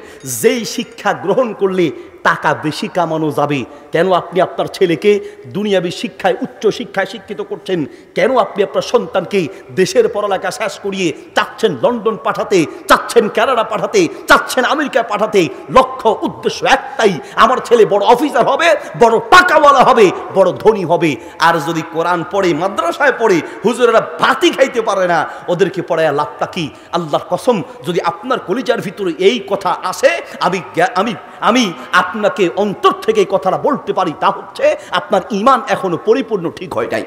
যেই শিক্ষা গ্রহণ করলে টাকা বেশি কামানো যাবে কেন আপনি আপনার ছেলেকে দুনিয়াবী শিক্ষায় উচ্চ শিক্ষায় শিক্ষিত করছেন কেন আপনি আপনার সন্তানকে দেশের পড়ালেখা শেষ করিয়ে চাচ্ছেন লন্ডন পাঠাতে চাচ্ছেন কানাডা পাঠাতে চাচ্ছেন আমেরিকা পাঠাতে লক্ষ্য উদ্দেশ্য একটাই আমার ছেলে বড় অফিসার হবে বড় টাকাওয়ালা হবে বড় ধনী হবে আর যদি কোরআন পড়ে মাদ্রাসায় পড়ে হুজুরেরা ভাতি খাইতে পারে না ওদেরকে পড়ায় লাভটা কি আল্লাহর কসম যদি আপনার কলিজার ভিতরে এই কথা আসে আমি আমি আমি আপনাকে অন্তর থেকে কথাটা বলতে পারি তা হচ্ছে আপনার ইমান এখনো পরিপূর্ণ ঠিক হয় নাই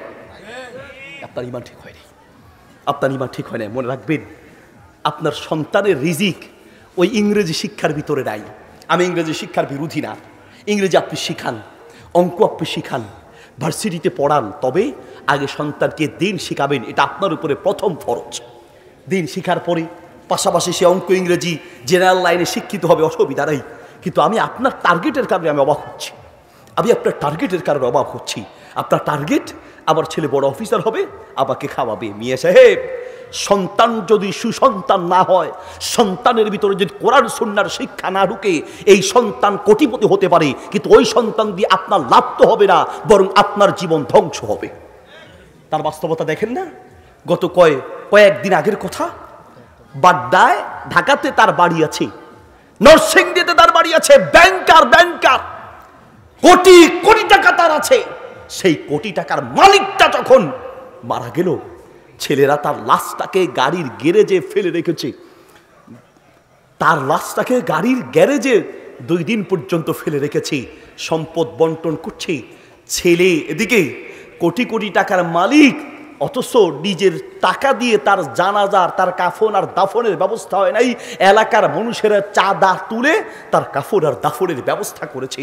আপনার ইমান ঠিক হয় নাই আপনার ইমান ঠিক হয় নাই মনে রাখবেন আপনার সন্তানের রিজিক ওই ইংরেজি শিক্ষার ভিতরে নাই আমি ইংরেজি শিক্ষার বিরোধী না ইংরেজি আপনি শিখান অঙ্ক আপনি শিখান ভার্সিটিতে পড়ান তবে আগে সন্তানকে দিন শিখাবেন এটা আপনার উপরে প্রথম ফরজ দিন শিখার পরে পাশাপাশি সে অঙ্ক ইংরেজি জেনারেল লাইনে শিক্ষিত হবে অসুবিধা নেই কিন্তু আমি আপনার টার্গেটের কারণে আমি অবাক হচ্ছি আমি আপনার টার্গেটের কারণে অবাক হচ্ছি আপনার টার্গেট আমার ছেলে বড় অফিসার হবে আমাকে খাওয়াবে মিয়া সাহেব সন্তান যদি সুসন্তান না হয় সন্তানের ভিতরে যদি কোরআন সন্ন্যার শিক্ষা না ঢুকে এই সন্তান কোটিপতি হতে পারে কিন্তু ওই সন্তান দিয়ে আপনার লাভ তো হবে না বরং আপনার জীবন ধ্বংস হবে তার বাস্তবতা দেখেন না গত কয় কয়েকদিন আগের কথা বাড্ডায় ঢাকাতে তার বাড়ি আছে নরসিংদীতে তার বাড়ি আছে ব্যাংকার ব্যাংকার কোটি কোটি টাকা তার আছে সেই কোটি টাকার মালিকটা যখন মারা গেল ছেলেরা তার লাশটাকে গাড়ির গ্যারেজে ফেলে রেখেছে তার লাশটাকে গাড়ির গ্যারেজে দুই দিন পর্যন্ত ফেলে রেখেছি সম্পদ বন্টন করছি ছেলে এদিকে কোটি কোটি টাকার মালিক অথচ নিজের টাকা দিয়ে তার জানাজার তার কাফন আর দাফনের ব্যবস্থা হয় নাই এলাকার মানুষেরা চাঁদা তুলে তার কাফন আর দাফনের ব্যবস্থা করেছে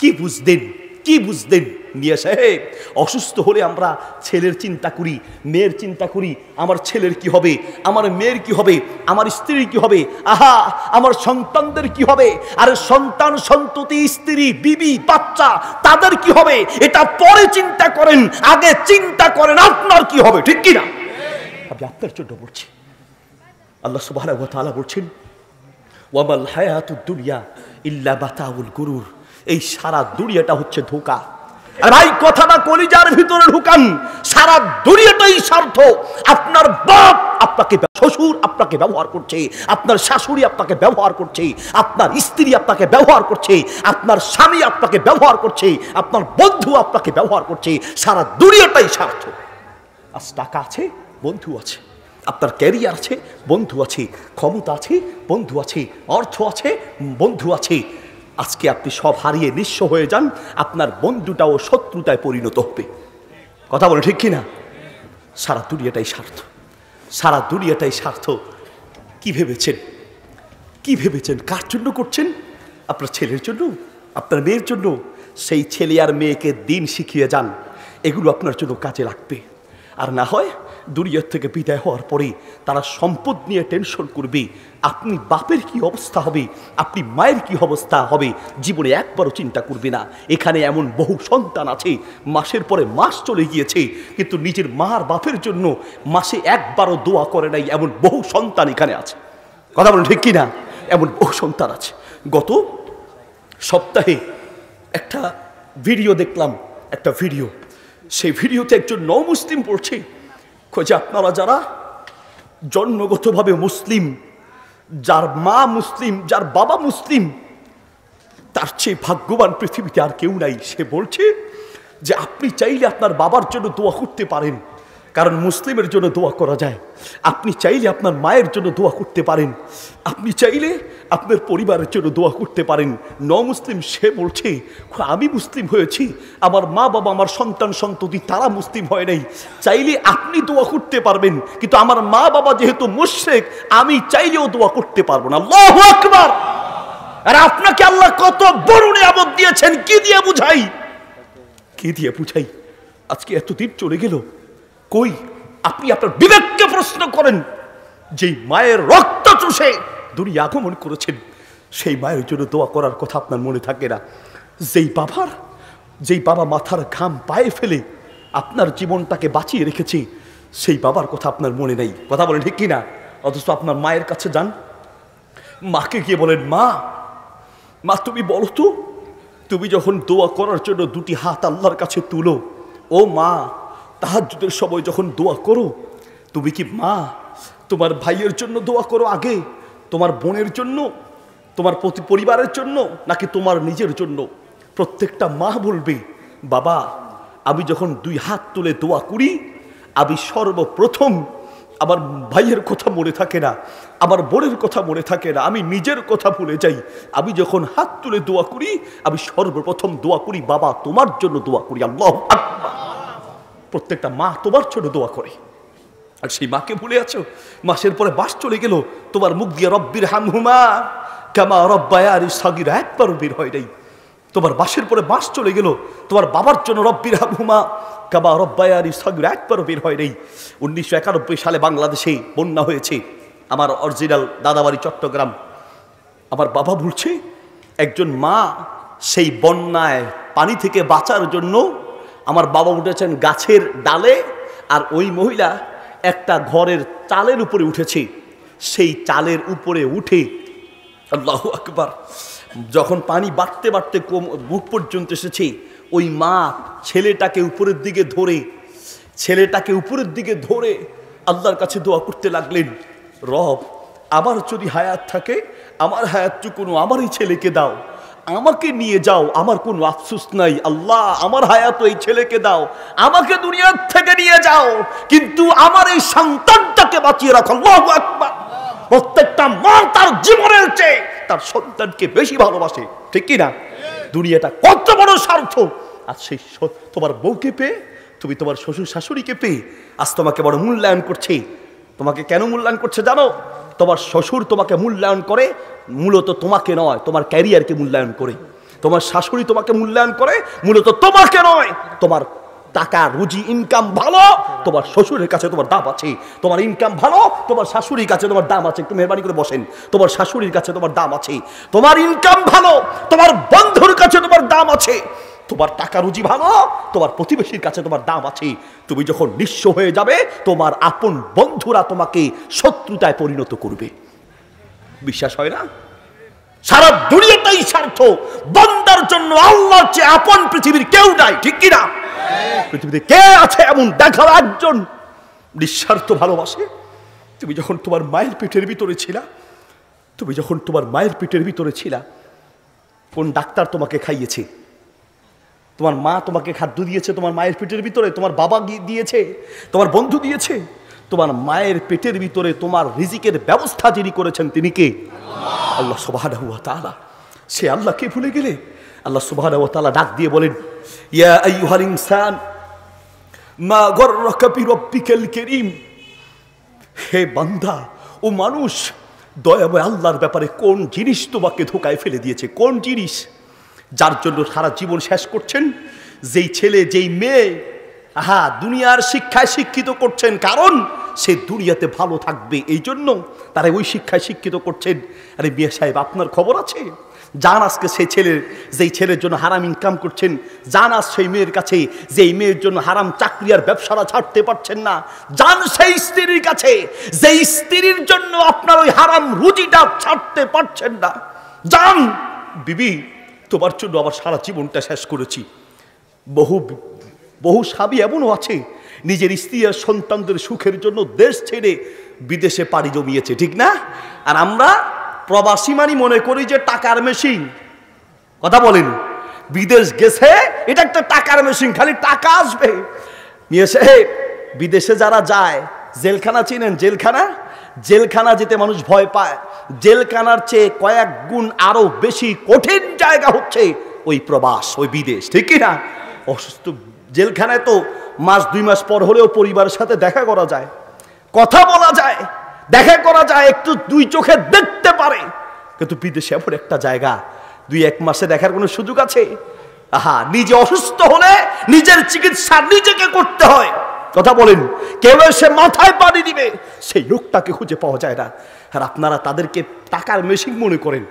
কি বুঝতেন কি বুঝতেন মিয়া সাহেব অসুস্থ হলে আমরা ছেলের চিন্তা করি মেয়ের চিন্তা করি আমার ছেলের কি হবে আমার মেয়ের কি হবে আমার স্ত্রীর কি হবে আহা আমার সন্তানদের কি হবে আর সন্তান সন্ততি স্ত্রী বিবি বাচ্চা তাদের কি হবে এটা পরে চিন্তা করেন আগে চিন্তা করেন আপনার কি হবে ঠিক কিনা আমি আপনার জন্য বলছি আল্লাহ সুবাহ বলছেন ওয়ামাল হায়াতুদ দুনিয়া ইল্লা বাতাউল গুরুর এই সারা দুনিয়াটা হচ্ছে ধোকা আর ভাই কথাটা কলিজার ভিতরে ঢুকান সারা দুনিয়াটাই স্বার্থ আপনার বাপ আপনাকে শ্বশুর আপনাকে ব্যবহার করছে আপনার শাশুড়ি আপনাকে ব্যবহার করছে আপনার স্ত্রী আপনাকে ব্যবহার করছে আপনার স্বামী আপনাকে ব্যবহার করছে আপনার বন্ধু আপনাকে ব্যবহার করছে সারা দুনিয়াটাই স্বার্থ আজ টাকা আছে বন্ধু আছে আপনার ক্যারিয়ার আছে বন্ধু আছে ক্ষমতা আছে বন্ধু আছে অর্থ আছে বন্ধু আছে আজকে আপনি সব হারিয়ে নিঃস্ব হয়ে যান আপনার বন্ধুটাও শত্রুতায় পরিণত হবে কথা বলো ঠিক কিনা সারা দুনিয়াটাই স্বার্থ সারা দুনিয়াটাই স্বার্থ কি ভেবেছেন কি ভেবেছেন কার জন্য করছেন আপনার ছেলের জন্য আপনার মেয়ের জন্য সেই ছেলে আর মেয়েকে দিন শিখিয়ে যান এগুলো আপনার জন্য কাজে লাগবে আর না হয় দুনিয়ার থেকে বিদায় হওয়ার পরে তারা সম্পদ নিয়ে টেনশন করবে আপনি বাপের কি অবস্থা হবে আপনি মায়ের কি অবস্থা হবে জীবনে একবারও চিন্তা করবে না এখানে এমন বহু সন্তান আছে মাসের পরে মাস চলে গিয়েছে কিন্তু নিজের মার বাপের জন্য মাসে একবারও দোয়া করে নাই এমন বহু সন্তান এখানে আছে কথা বলুন ঠিক কিনা এমন বহু সন্তান আছে গত সপ্তাহে একটা ভিডিও দেখলাম একটা ভিডিও সেই ভিডিওতে একজন নমুসলিম পড়ছে খোঁজে আপনারা যারা জন্মগতভাবে মুসলিম যার মা মুসলিম যার বাবা মুসলিম তার চেয়ে ভাগ্যবান পৃথিবীতে আর কেউ নাই সে বলছে যে আপনি চাইলে আপনার বাবার জন্য দোয়া করতে পারেন কারণ মুসলিমের জন্য দোয়া করা যায় আপনি চাইলে আপনার মায়ের জন্য দোয়া করতে পারেন আপনি চাইলে আপনার পরিবারের জন্য দোয়া করতে পারেন ন মুসলিম সে বলছে আমি মুসলিম হয়েছি আমার মা বাবা আমার সন্তান সন্ততি তারা মুসলিম হয় নাই চাইলে আপনি দোয়া করতে পারবেন কিন্তু আমার মা বাবা যেহেতু মুশ্রেক আমি চাইলেও দোয়া করতে পারবো না আল্লাহ আকবার আর আপনাকে আল্লাহ কত বরুণে আবদ দিয়েছেন কি দিয়ে বুঝাই কি দিয়ে বুঝাই আজকে এতদিন চলে গেল কই আপনি আপনার বিবেককে প্রশ্ন করেন যেই মায়ের রক্ত চুষে দুনিয়া আগমন করেছেন সেই মায়ের জন্য দোয়া করার কথা আপনার মনে থাকে না যেই বাবার যেই বাবা মাথার ঘাম পায়ে ফেলে আপনার জীবনটাকে বাঁচিয়ে রেখেছে সেই বাবার কথা আপনার মনে নেই কথা বলেন ঠিক কিনা অথচ আপনার মায়ের কাছে যান মাকে গিয়ে বলেন মা মা তুমি বলো তো তুমি যখন দোয়া করার জন্য দুটি হাত আল্লাহর কাছে তুলো ও মা তাহাজুদের সময় যখন দোয়া করো তুমি কি মা তোমার ভাইয়ের জন্য দোয়া করো আগে তোমার বোনের জন্য তোমার প্রতি পরিবারের জন্য নাকি তোমার নিজের জন্য প্রত্যেকটা মা বলবে বাবা আমি যখন দুই হাত তুলে দোয়া করি আমি সর্বপ্রথম আমার ভাইয়ের কথা মনে থাকে না আমার বোনের কথা মনে থাকে না আমি নিজের কথা ভুলে যাই আমি যখন হাত তুলে দোয়া করি আমি সর্বপ্রথম দোয়া করি বাবা তোমার জন্য দোয়া করি আল্লাহ আকবার প্রত্যেকটা মা তোমার ছোট দোয়া করে আর সেই মাকে ভুলে আছো মাসের পরে বাস চলে গেল তোমার মুখ দিয়ে রব্বির হামহুমা কামা রব্বায়ারি সাগির একবারও বের হয় নাই তোমার বাসের পরে বাস চলে গেল তোমার বাবার জন্য রব্বির হামহুমা কামা রব্বায়ারি সাগির একবারও বের হয় নাই উনিশশো একানব্বই সালে বাংলাদেশে বন্যা হয়েছে আমার অরিজিনাল দাদাবাড়ি চট্টগ্রাম আমার বাবা ভুলছে একজন মা সেই বন্যায় পানি থেকে বাঁচার জন্য আমার বাবা উঠেছেন গাছের ডালে আর ওই মহিলা একটা ঘরের চালের উপরে উঠেছে সেই চালের উপরে উঠে আল্লাহ আকবার যখন পানি বাড়তে বাড়তে কম বুক পর্যন্ত এসেছে ওই মা ছেলেটাকে উপরের দিকে ধরে ছেলেটাকে উপরের দিকে ধরে আল্লাহর কাছে দোয়া করতে লাগলেন রব আমার যদি হায়াত থাকে আমার হায়াতটুকুনো আমারই ছেলেকে দাও আমাকে নিয়ে যাও আমার কোনো আফসুস নাই আল্লাহ আমার হায়াত এই ছেলেকে দাও আমাকে দুনিয়ার থেকে নিয়ে যাও কিন্তু আমার এই সন্তানটাকে বাঁচিয়ে রাখো আল্লাহু আকবার প্রত্যেকটা মা তার জীবনের চেয়ে তার সন্তানকে বেশি ভালোবাসে ঠিক কি না দুনিয়াটা কত বড় স্বার্থ আর সেই তোমার বউকে পেয়ে তুমি তোমার শ্বশুর শাশুড়িকে পেয়ে আজ তোমাকে বড় মূল্যায়ন করছে তোমাকে কেন মূল্যায়ন করছে জানো তোমার শ্বশুর তোমাকে মূল্যায়ন করে মূলত তোমাকে নয় তোমার ক্যারিয়ারকে মূল্যায়ন করে তোমার শাশুড়ি তোমাকে মূল্যায়ন করে মূলত তোমাকে নয় তোমার টাকা রুজি ইনকাম ভালো তোমার শ্বশুরের কাছে তোমার দাম আছে তোমার ইনকাম ভালো তোমার শাশুড়ির কাছে তোমার দাম আছে একটু মেহরবানি করে বসেন তোমার শাশুড়ির কাছে তোমার দাম আছে তোমার ইনকাম ভালো তোমার বন্ধুর কাছে তোমার দাম আছে তোমার টাকা রুজি ভাঙো তোমার প্রতিবেশীর কাছে তোমার দাম আছে তুমি যখন নিঃস্ব হয়ে যাবে তোমার আপন বন্ধুরা তোমাকে শত্রুতায় পরিণত করবে বিশ্বাস হয় না সারা দুনিয়াটাই স্বার্থ বন্দার জন্য আল্লাহ চেয়ে আপন পৃথিবীর কেউ নাই ঠিক কিনা পৃথিবীতে কে আছে এমন দেখাও একজন নিঃস্বার্থ ভালোবাসে তুমি যখন তোমার মায়ের পেটের ভিতরে ছিলা তুমি যখন তোমার মায়ের পেটের ভিতরে ছিলা কোন ডাক্তার তোমাকে খাইয়েছে তোমার মা তোমাকে খাদ্য দিয়েছে তোমার মায়ের পেটের ভিতরে তোমার বাবা দিয়েছে তোমার বন্ধু দিয়েছে তোমার মায়ের পেটের ভিতরে তোমার রিজিকের ব্যবস্থা যিনি করেছেন তিনি কে আল্লাহ সুবাহ তালা সে কে ভুলে গেলে আল্লাহ সুবাহ তালা ডাক দিয়ে বলেন ইয়া ইনসান মা গর্রকা বিরব্বিকেল কেরিম হে বান্দা ও মানুষ দয়াময় আল্লাহর ব্যাপারে কোন জিনিস তোমাকে ধোকায় ফেলে দিয়েছে কোন জিনিস যার জন্য সারা জীবন শেষ করছেন যেই ছেলে যেই মেয়ে হ্যাঁ দুনিয়ার শিক্ষায় শিক্ষিত করছেন কারণ সে দুনিয়াতে ভালো থাকবে এই জন্য তারা ওই শিক্ষায় শিক্ষিত করছেন আরে বিয়ে সাহেব আপনার খবর আছে যান আজকে সেই ছেলের যেই ছেলের জন্য হারাম ইনকাম করছেন যান আজ সেই মেয়ের কাছে যেই মেয়ের জন্য হারাম চাকরি আর ব্যবসারা ছাড়তে পারছেন না যান সেই স্ত্রীর কাছে যেই স্ত্রীর জন্য আপনার ওই হারাম রুজিটা ছাড়তে পারছেন না যান বিবি তোমার জন্য আমার সারা জীবনটা শেষ করেছি বহু বহু স্বামী এমনও আছে নিজের স্ত্রী আর সন্তানদের সুখের জন্য দেশ ছেড়ে বিদেশে পাড়ি জমিয়েছে ঠিক না আর আমরা প্রবাসী মানি মনে করি যে টাকার মেশিন কথা বলেন বিদেশ গেছে এটা একটা টাকার মেশিন খালি টাকা আসবে নিয়ে এসে বিদেশে যারা যায় জেলখানা চিনেন জেলখানা জেলখানা যেতে মানুষ ভয় পায় জেলখানার চেয়ে কয়েক গুণ আরো বেশি কঠিন জায়গা হচ্ছে ওই প্রবাস ওই বিদেশ ঠিক না অসুস্থ জেলখানায় তো মাস দুই মাস পর হলেও পরিবারের সাথে দেখা করা যায় কথা বলা যায় দেখা করা যায় একটু দুই চোখে দেখতে পারে কিন্তু বিদেশে এমন একটা জায়গা দুই এক মাসে দেখার কোনো সুযোগ আছে আহা নিজে অসুস্থ হলে নিজের চিকিৎসা নিজেকে করতে হয় কথা বলেন কেউ এসে মাথায় পানি দিবে সেই লোকটাকে খুঁজে পাওয়া যায় না আর আপনারা তাদেরকে টাকার মেশিন মনে করেন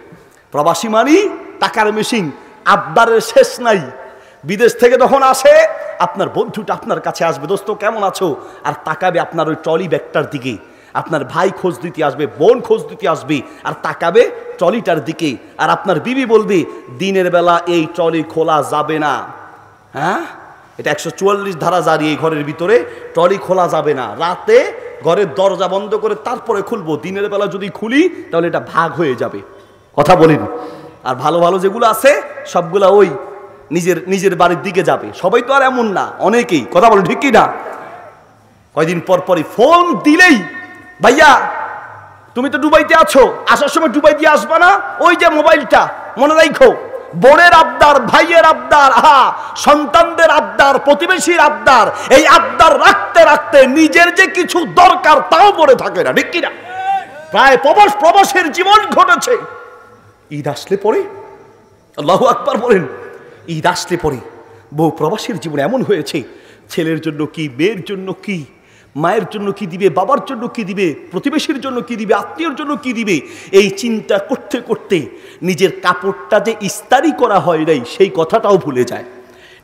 প্রবাসী মানি টাকার মেশিন আবদারের শেষ নাই বিদেশ থেকে যখন আসে আপনার বন্ধুটা আপনার কাছে আসবে দোস্ত কেমন আছো আর তাকাবে আপনার ওই ট্রলি ব্যাগটার দিকে আপনার ভাই খোঁজ দিতে আসবে বোন খোঁজ দিতে আসবে আর তাকাবে ট্রলিটার দিকে আর আপনার বিবি বলবে দিনের বেলা এই ট্রলি খোলা যাবে না হ্যাঁ এটা একশো চুয়াল্লিশ ধারা জারি এই ঘরের ভিতরে ট্রলি খোলা যাবে না রাতে ঘরের দরজা বন্ধ করে তারপরে খুলবো দিনের বেলা যদি খুলি তাহলে এটা ভাগ হয়ে যাবে কথা বলিনি আর ভালো ভালো যেগুলো আছে সবগুলা ওই নিজের নিজের বাড়ির দিকে যাবে সবাই তো আর এমন না অনেকেই কথা বলো ঠিক কি না কয়দিন পর পরই ফোন দিলেই ভাইয়া তুমি তো ডুবাইতে আছো আসার সময় ডুবাই দিয়ে আসবা না ওই যে মোবাইলটা মনে রাখো বোনের আবদার ভাইয়ের আবদার আহা সন্তানদের আবদার প্রতিবেশীর আবদার এই আবদার রাখতে রাখতে নিজের যে কিছু দরকার তাও মনে থাকে না ঠিক কিনা প্রায় প্রবাস প্রবাসের জীবন ঘটেছে ঈদ আসলে পরে আল্লাহ আকবর বলেন ঈদ আসলে পরে বহু প্রবাসীর জীবন এমন হয়েছে ছেলের জন্য কি মেয়ের জন্য কি মায়ের জন্য কি দিবে বাবার জন্য কি দিবে প্রতিবেশীর জন্য কি দিবে আত্মীয়র জন্য কি দিবে এই চিন্তা করতে করতে নিজের কাপড়টা যে ইস্তারি করা হয় নাই সেই কথাটাও ভুলে যায়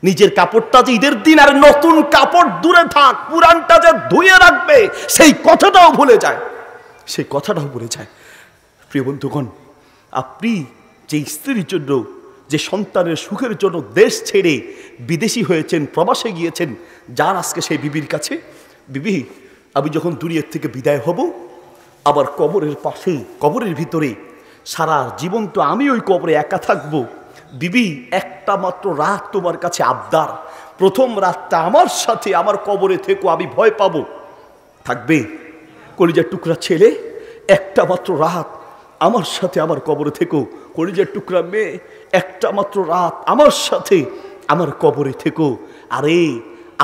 নিজের কাপড়টা যে ঈদের দিন আর নতুন কাপড় দূরে থাক পুরানটা যে ধুয়ে রাখবে সেই কথাটাও ভুলে যায় সেই কথাটাও ভুলে যায় প্রিয় বন্ধুগণ আপনি যে স্ত্রীর জন্য যে সন্তানের সুখের জন্য দেশ ছেড়ে বিদেশি হয়েছেন প্রবাসে গিয়েছেন যার আজকে সেই বিবির কাছে বিবি আমি যখন দুনিয়ার থেকে বিদায় হব আবার কবরের পাশে কবরের ভিতরে সারা জীবন তো আমি ওই কবরে একা থাকব বিবি একটা মাত্র রাত তোমার কাছে আবদার প্রথম রাতটা আমার সাথে আমার কবরে থেকে আমি ভয় পাব থাকবে কলিজার টুকরা ছেলে একটা মাত্র রাত আমার সাথে আমার কবরে থেকে কলিজার টুকরা মেয়ে একটা মাত্র রাত আমার সাথে আমার কবরে থেকে আরে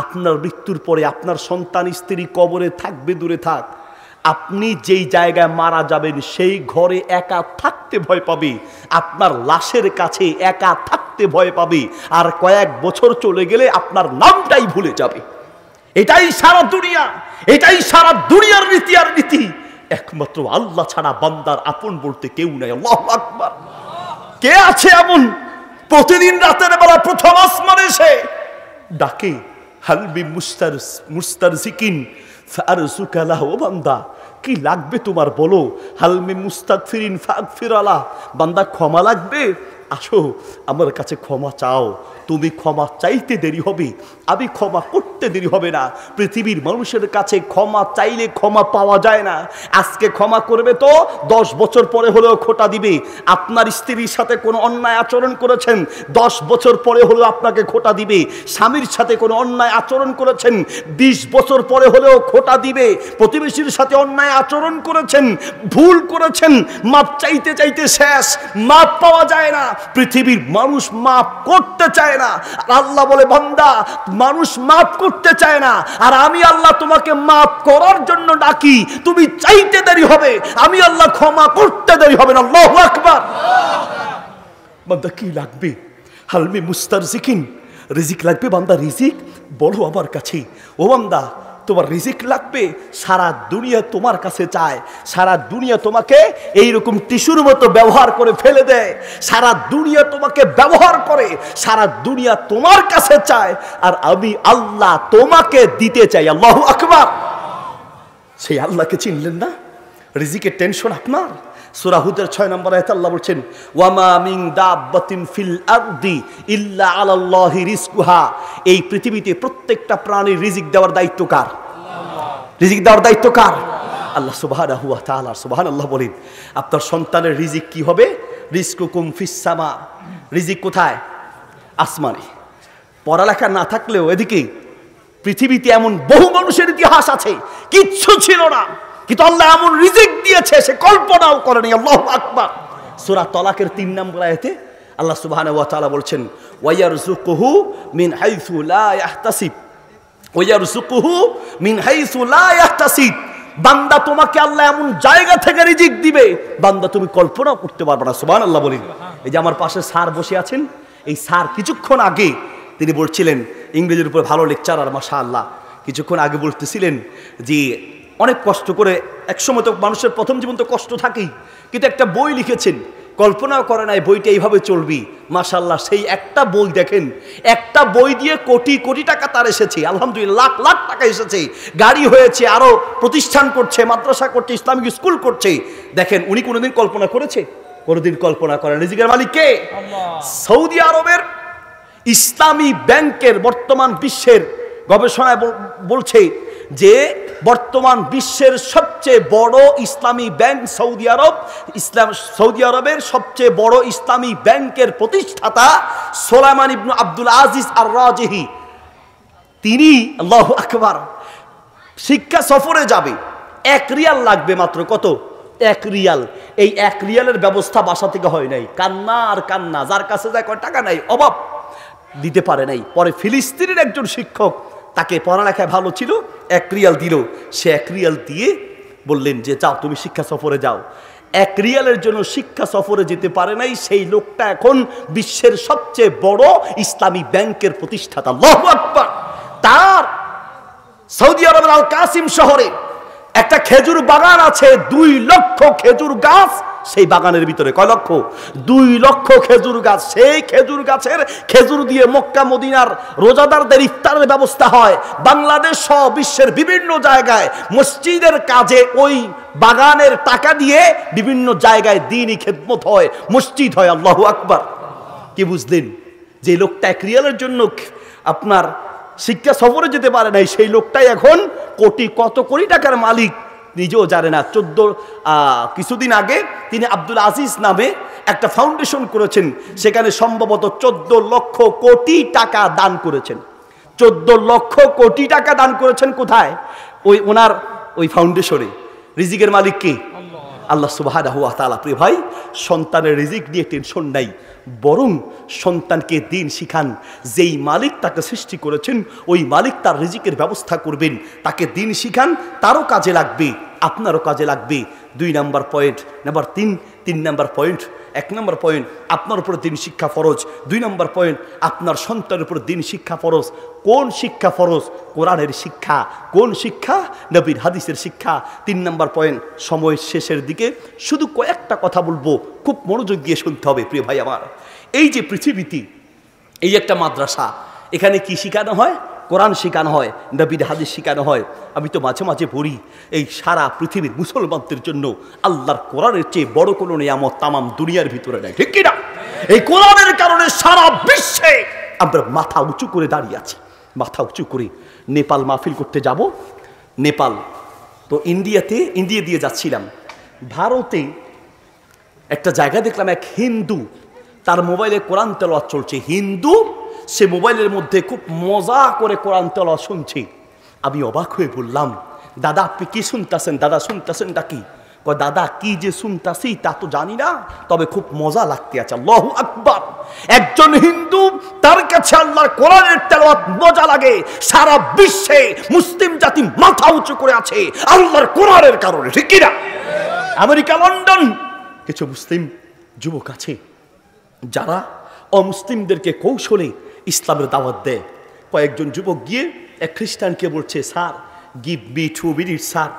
আপনার মৃত্যুর পরে আপনার সন্তান স্ত্রী কবরে থাকবে দূরে থাক আপনি যেই জায়গায় মারা যাবেন সেই ঘরে একা থাকতে ভয় পাবে আপনার লাশের কাছে একা থাকতে ভয় পাবে আর কয়েক বছর চলে গেলে আপনার নামটাই ভুলে যাবে এটাই সারা দুনিয়া এটাই সারা দুনিয়ার নীতি আর নীতি একমাত্র আল্লাহ ছাড়া বান্দার আপন বলতে কেউ নাই আল্লাহ আকবার কে আছে এমন প্রতিদিন রাতের বেলা প্রথম আসমান সে ডাকে হালবি মুস্তার মুস্তার সিকিন ফারসুকালাহ ও বান্দা কি লাগবে তোমার বলো হালমি মুস্তাক ফিরিন ফাক ফিরালা বান্দা ক্ষমা লাগবে আসো আমার কাছে ক্ষমা চাও তুমি ক্ষমা চাইতে দেরি হবে আমি ক্ষমা করতে দেরি হবে না পৃথিবীর মানুষের কাছে ক্ষমা চাইলে ক্ষমা পাওয়া যায় না আজকে ক্ষমা করবে তো দশ বছর পরে হলেও খোটা দিবে আপনার স্ত্রীর সাথে কোনো অন্যায় আচরণ করেছেন দশ বছর পরে হলেও আপনাকে খোটা দিবে স্বামীর সাথে কোনো অন্যায় আচরণ করেছেন বিশ বছর পরে হলেও খোটা দিবে প্রতিবেশীর সাথে অন্যায় আচরণ করেছেন ভুল করেছেন মাপ চাইতে চাইতে শেষ মাপ পাওয়া যায় না পৃথিবীর মানুষ মাফ করতে চায় না আর আল্লাহ বলে বন্দা মানুষ মাফ করতে চায় না আর আমি আল্লাহ তোমাকে মাফ করার জন্য ডাকি তুমি চাইতে দেরি হবে আমি আল্লাহ ক্ষমা করতে দেরি হবে না লহ আকবর বন্দা কি লাগবে হালমি মুস্তার জিকিন রিজিক লাগবে বান্দা রিজিক বলো আমার কাছে ও বান্দা তোমার রিজিক লাগবে সারা দুনিয়া তোমার কাছে চায় সারা দুনিয়া তোমাকে এই রকম টিস্যুর মতো ব্যবহার করে ফেলে দেয় সারা দুনিয়া তোমাকে ব্যবহার করে সারা দুনিয়া তোমার কাছে চায় আর আমি আল্লাহ তোমাকে দিতে চাই আল্লাহ আকবার সেই আল্লাহকে চিনলেন না রিজিকের টেনশন আপনার সুরাহুদের ছয় নম্বর আয়তে আল্লাহ বলছেন ওয়ামা মিং দাব্বাতিন ফিল আরদি ইল্লা আলাল্লাহি রিজকুহা এই পৃথিবীতে প্রত্যেকটা প্রাণীর রিজিক দেওয়ার দায়িত্ব কার রিজিক দেওয়ার দায়িত্ব কার আল্লাহ সুবহানাহু ওয়া তাআলা আল্লাহ বলেন আপনার সন্তানের রিজিক কি হবে রিস্কু কুমফিসামা রিজিক কোথায় আসমানে পড়ালেখা না থাকলেও এদিকে পৃথিবীতে এমন বহু মানুষের ইতিহাস আছে কিচ্ছু ছিল না কিন্তু আল্লাহ এমন রিজিক দিয়েছে সে কল্পনাও করেনি আল্লাহ আকবার সুরা তলাকের তিন নম্বর আয়তে আল্লাহ সুবাহান ওয়া তালা বলছেন ওয়াইয়ার জুকুহু মিন হাইসু লা ইয়াহতাসিব ওয়াইয়ার জুকুহু মিন হাইসু লা ইয়াহতাসিব বান্দা তোমাকে আল্লাহ এমন জায়গা থেকে রিজিক দিবে বান্দা তুমি কল্পনা করতে পারবে না সুবান আল্লাহ বলি এই যে আমার পাশে সার বসে আছেন এই সার কিছুক্ষণ আগে তিনি বলছিলেন ইংরেজির উপর ভালো লেকচার আর মাসা আল্লাহ কিছুক্ষণ আগে বলতেছিলেন যে অনেক কষ্ট করে একসময় তো মানুষের প্রথম জীবন তো কষ্ট থাকেই কিন্তু একটা বই লিখেছেন কল্পনাও করে নাই বইটা এইভাবে চলবি মাসাল্লাহ সেই একটা বই দেখেন একটা বই দিয়ে কোটি কোটি টাকা তার এসেছে আলহামদুলিল্লাহ লাখ লাখ টাকা এসেছে গাড়ি হয়েছে আরও প্রতিষ্ঠান করছে মাদ্রাসা করছে ইসলামিক স্কুল করছে দেখেন উনি কোনোদিন কল্পনা করেছে কোনোদিন কল্পনা করেন নিজেকের মালিক কে সৌদি আরবের ইসলামী ব্যাংকের বর্তমান বিশ্বের গবেষণায় বলছে যে বর্তমান বিশ্বের সবচেয়ে বড় ইসলামী ব্যাংক সৌদি আরব ইসলাম সৌদি আরবের সবচেয়ে বড় ইসলামী ব্যাংকের প্রতিষ্ঠাতা সোলাইমান ইবনু আব্দুল আজিজ আর রাজেহি তিনি লহ আকবার শিক্ষা সফরে যাবে এক রিয়াল লাগবে মাত্র কত এক রিয়াল এই এক রিয়ালের ব্যবস্থা বাসা থেকে হয় নাই কান্না আর কান্না যার কাছে যায় টাকা নাই অভাব দিতে পারে নাই পরে ফিলিস্তিনের একজন শিক্ষক তাকে পড়ালেখায় ভালো ছিল এক রিয়াল দিল সে এক রিয়াল দিয়ে বললেন যে যাও তুমি শিক্ষা সফরে যাও এক রিয়ালের জন্য শিক্ষা সফরে যেতে পারে নাই সেই লোকটা এখন বিশ্বের সবচেয়ে বড় ইসলামী ব্যাংকের প্রতিষ্ঠাতা লহব্বা তার সৌদি আরবের আল কাসিম শহরে একটা খেজুর বাগান আছে দুই লক্ষ খেজুর গাছ সেই বাগানের ভিতরে কয় লক্ষ দুই লক্ষ খেজুর গাছ সেই খেজুর গাছের খেজুর দিয়ে মক্কা মদিনার রোজাদারদের ইফতারের ব্যবস্থা হয় বাংলাদেশ সহ বিশ্বের বিভিন্ন জায়গায় মসজিদের কাজে ওই বাগানের টাকা দিয়ে বিভিন্ন জায়গায় দিনই খেদমত হয় মসজিদ হয় আল্লাহ আকবর কি বুঝলেন যে লোকটা এক রিয়ালের জন্য আপনার শিক্ষা সফরে যেতে পারে নাই সেই লোকটাই এখন কোটি কত কোটি টাকার মালিক নিজেও জানে না চোদ্দ কিছুদিন আগে তিনি আব্দুল আজিজ নামে একটা ফাউন্ডেশন করেছেন সেখানে সম্ভবত চোদ্দ লক্ষ কোটি টাকা দান করেছেন চোদ্দ লক্ষ কোটি টাকা দান করেছেন কোথায় ওই ওনার ওই ফাউন্ডেশনে রিজিকের মালিক কি আল্লাহ সুবাহ তালা প্রিয় ভাই সন্তানের রিজিক নিয়ে টেনশন নাই বরং সন্তানকে দিন শিখান যেই মালিক তাকে সৃষ্টি করেছেন ওই মালিক তার রিজিকের ব্যবস্থা করবেন তাকে দিন শিখান তারও কাজে লাগবে আপনারও কাজে লাগবে দুই নাম্বার পয়েন্ট নাম্বার তিন তিন নাম্বার পয়েন্ট এক নম্বর পয়েন্ট আপনার উপর দিন শিক্ষা ফরজ দুই নম্বর পয়েন্ট আপনার সন্তানের উপর দিন শিক্ষা ফরজ কোন শিক্ষা ফরজ কোরআনের শিক্ষা কোন শিক্ষা নবীর হাদিসের শিক্ষা তিন নম্বর পয়েন্ট সময়ের শেষের দিকে শুধু কয়েকটা কথা বলবো খুব মনোযোগ দিয়ে শুনতে হবে প্রিয় ভাই আমার এই যে পৃথিবীতে এই একটা মাদ্রাসা এখানে কি শিখানো হয় কোরআন শেখানো হয় নবীর হাদিস শেখানো হয় আমি তো মাঝে মাঝে পড়ি এই সারা পৃথিবীর মুসলমানদের জন্য আল্লাহর কোরআনের চেয়ে বড় কোনো নিয়ামত তামাম দুনিয়ার ভিতরে নেয় ঠিক কিনা এই কোরআনের কারণে সারা বিশ্বে আমরা মাথা উঁচু করে দাঁড়িয়ে আছি মাথা উঁচু করে নেপাল মাহফিল করতে যাব নেপাল তো ইন্ডিয়াতে ইন্ডিয়া দিয়ে যাচ্ছিলাম ভারতে একটা জায়গা দেখলাম এক হিন্দু তার মোবাইলে কোরআন তেলোয়াত চলছে হিন্দু সে মোবাইলের মধ্যে খুব মজা করে কোরআন তলা শুনছি আমি অবাক হয়ে বললাম দাদা আপনি কি শুনতেছেন দাদা শুনতেছেন ডাকি কয় দাদা কি যে শুনতাছি তা তো জানি না তবে খুব মজা লাগতে আছে লহু আকবর একজন হিন্দু তার কাছে আল্লাহর কোরআনের তেলাওয়াত মজা লাগে সারা বিশ্বে মুসলিম জাতি মাথা উঁচু করে আছে আল্লাহর কোরআনের কারণে ঠিক না আমেরিকা লন্ডন কিছু মুসলিম যুবক আছে যারা অমুসলিমদেরকে কৌশলে ইসলামের দাওয়াত দেয় কয়েকজন যুবক গিয়ে এক খ্রিস্টানকে বলছে sir give me two minute sir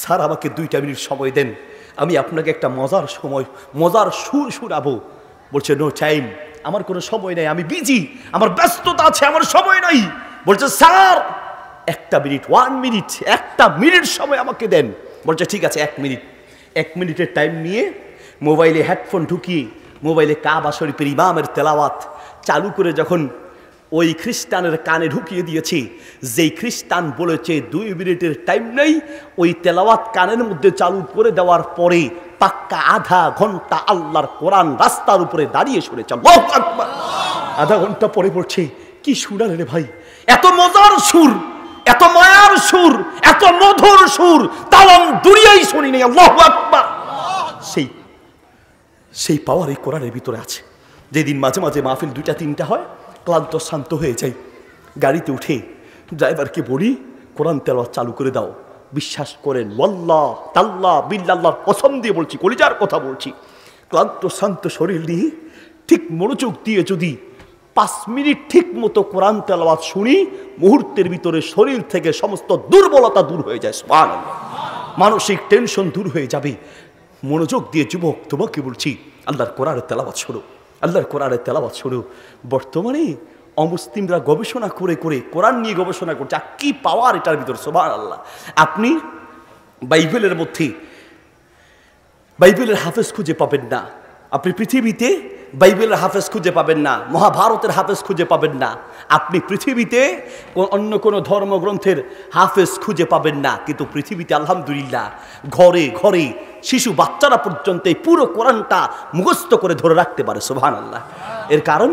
sir আমাকে দুইটা মিনিট সময় দেন আমি আপনাকে একটা মজার সময় মজার সুর সুরাবো বলছে নো টাইম আমার কোনো সময় নাই আমি বিজি আমার ব্যস্ততা আছে আমার সময় নাই বলছে স্যার একটা মিনিট ওয়ান মিনিট একটা মিনিট সময় আমাকে দেন বলছে ঠিক আছে এক মিনিট এক মিনিটের টাইম নিয়ে মোবাইলে হেডফোন ঢুকিয়ে মোবাইলে কাবা শরীফের ইমামের তেলাওয়াত চালু করে যখন ওই খ্রিস্টানের কানে ঢুকিয়ে দিয়েছি যেই খ্রিস্টান বলেছে দুই মিনিটের টাইম নেই ওই তেলাওয়াত কানের মধ্যে চালু করে দেওয়ার পরে পাক্কা আধা ঘন্টা আল্লাহর কোরআন রাস্তার উপরে দাঁড়িয়ে শুনেছে আধা ঘন্টা পরে পড়ছে কি সুর রে ভাই এত মজার সুর এত মায়ার সুর এত মধুর সুর তালাম দুনিয়াই শুনি নেই সেই সেই পাওয়ার এই কোরআনের ভিতরে আছে যেদিন মাঝে মাঝে মাহফিল দুইটা তিনটা হয় ক্লান্ত শান্ত হয়ে যাই গাড়িতে উঠে ড্রাইভারকে বলি কোরআন তেলাওয়াত চালু করে দাও বিশ্বাস করেন ওয়াল্লাহ তাল্লাহ বিল্লাল্লাহ পছন্দ দিয়ে বলছি কলিজার কথা বলছি ক্লান্ত শান্ত শরীর নিয়ে ঠিক মনোযোগ দিয়ে যদি পাঁচ মিনিট ঠিক মতো কোরআন তেলাওয়াত শুনি মুহূর্তের ভিতরে শরীর থেকে সমস্ত দুর্বলতা দূর হয়ে যায় স্মান মানসিক টেনশন দূর হয়ে যাবে মনোযোগ দিয়ে যুবক তোমাকে বলছি আল্লাহর কোরআন তেলাওয়াত শুরু আল্লাহর কোরআনের তেলাবাদ শুরু বর্তমানে অমুসলিমরা গবেষণা করে করে কোরআন নিয়ে গবেষণা করছে আর কী পাওয়ার এটার ভিতর সবার আল্লাহ আপনি বাইবেলের মধ্যে বাইবেলের হাফেজ খুঁজে পাবেন না আপনি পৃথিবীতে বাইবেলের হাফেজ খুঁজে পাবেন না মহাভারতের হাফেজ খুঁজে পাবেন না আপনি পৃথিবীতে অন্য কোনো ধর্মগ্রন্থের হাফেজ খুঁজে পাবেন না কিন্তু পৃথিবীতে আলহামদুলিল্লাহ ঘরে ঘরে শিশু বাচ্চারা পর্যন্ত এই পুরো কোরআনটা মুখস্থ করে ধরে রাখতে পারে সোহান আল্লাহ এর কারণ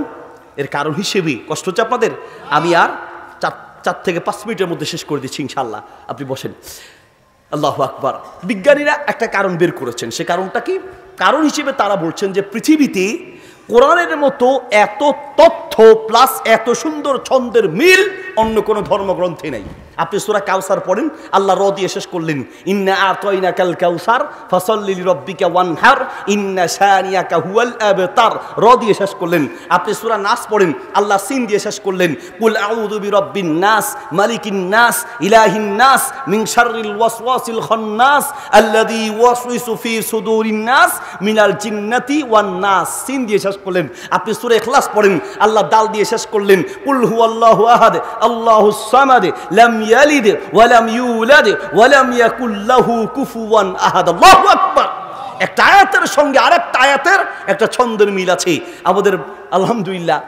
এর কারণ হিসেবে কষ্ট হচ্ছে আপনাদের আমি আর চার চার থেকে পাঁচ মিনিটের মধ্যে শেষ করে দিচ্ছি ইনশাল্লাহ আপনি বসেন আল্লাহ আকবার বিজ্ঞানীরা একটা কারণ বের করেছেন সে কারণটা কি কারণ হিসেবে তারা বলছেন যে পৃথিবীতে কোরআনের মতো এত তথ্য প্লাস এত সুন্দর ছন্দের মিল অন্য কোনো ধর্মগ্রন্থে নেই আপনি সুরা কাউসার পড়েন আল্লাহ র দিয়ে শেষ করলেন ইন্না আতয়না কাল কাউসার ফসল্লি রব্বিকা ওয়ানহার ইন্না শানিয়াকা হুয়াল আবতার র দিয়ে শেষ করলেন আপনি সুরা নাস পড়েন আল্লাহ সিন দিয়ে শেষ করলেন কুল আউযু বিরব্বিন নাস মালিকিন নাস ইলাহিন নাস মিন শাররিল ওয়াসওয়াসিল খান্নাস আল্লাযী ওয়াসওয়িসু ফি সুদুরিন নাস মিনাল জিন্নাতি ওয়ান নাস সিন দিয়ে শেষ করলেন আপনি সুরা ইখলাস পড়েন আল্লাহ দাল দিয়ে শেষ করলেন কুল হুয়াল্লাহু আহাদ আল্লাহুস সামাদ লাম ইয়ালিদ ওয়ালাম ইউলাদ ওয়ালাম ইয়াকুল্লাহু কুফুয়ান আহাদ আল্লাহু আকবার একটা আয়াতের সঙ্গে আরেকটা আয়াতের একটা ছন্দের মিল আছে আমাদের আলহামদুলিল্লাহ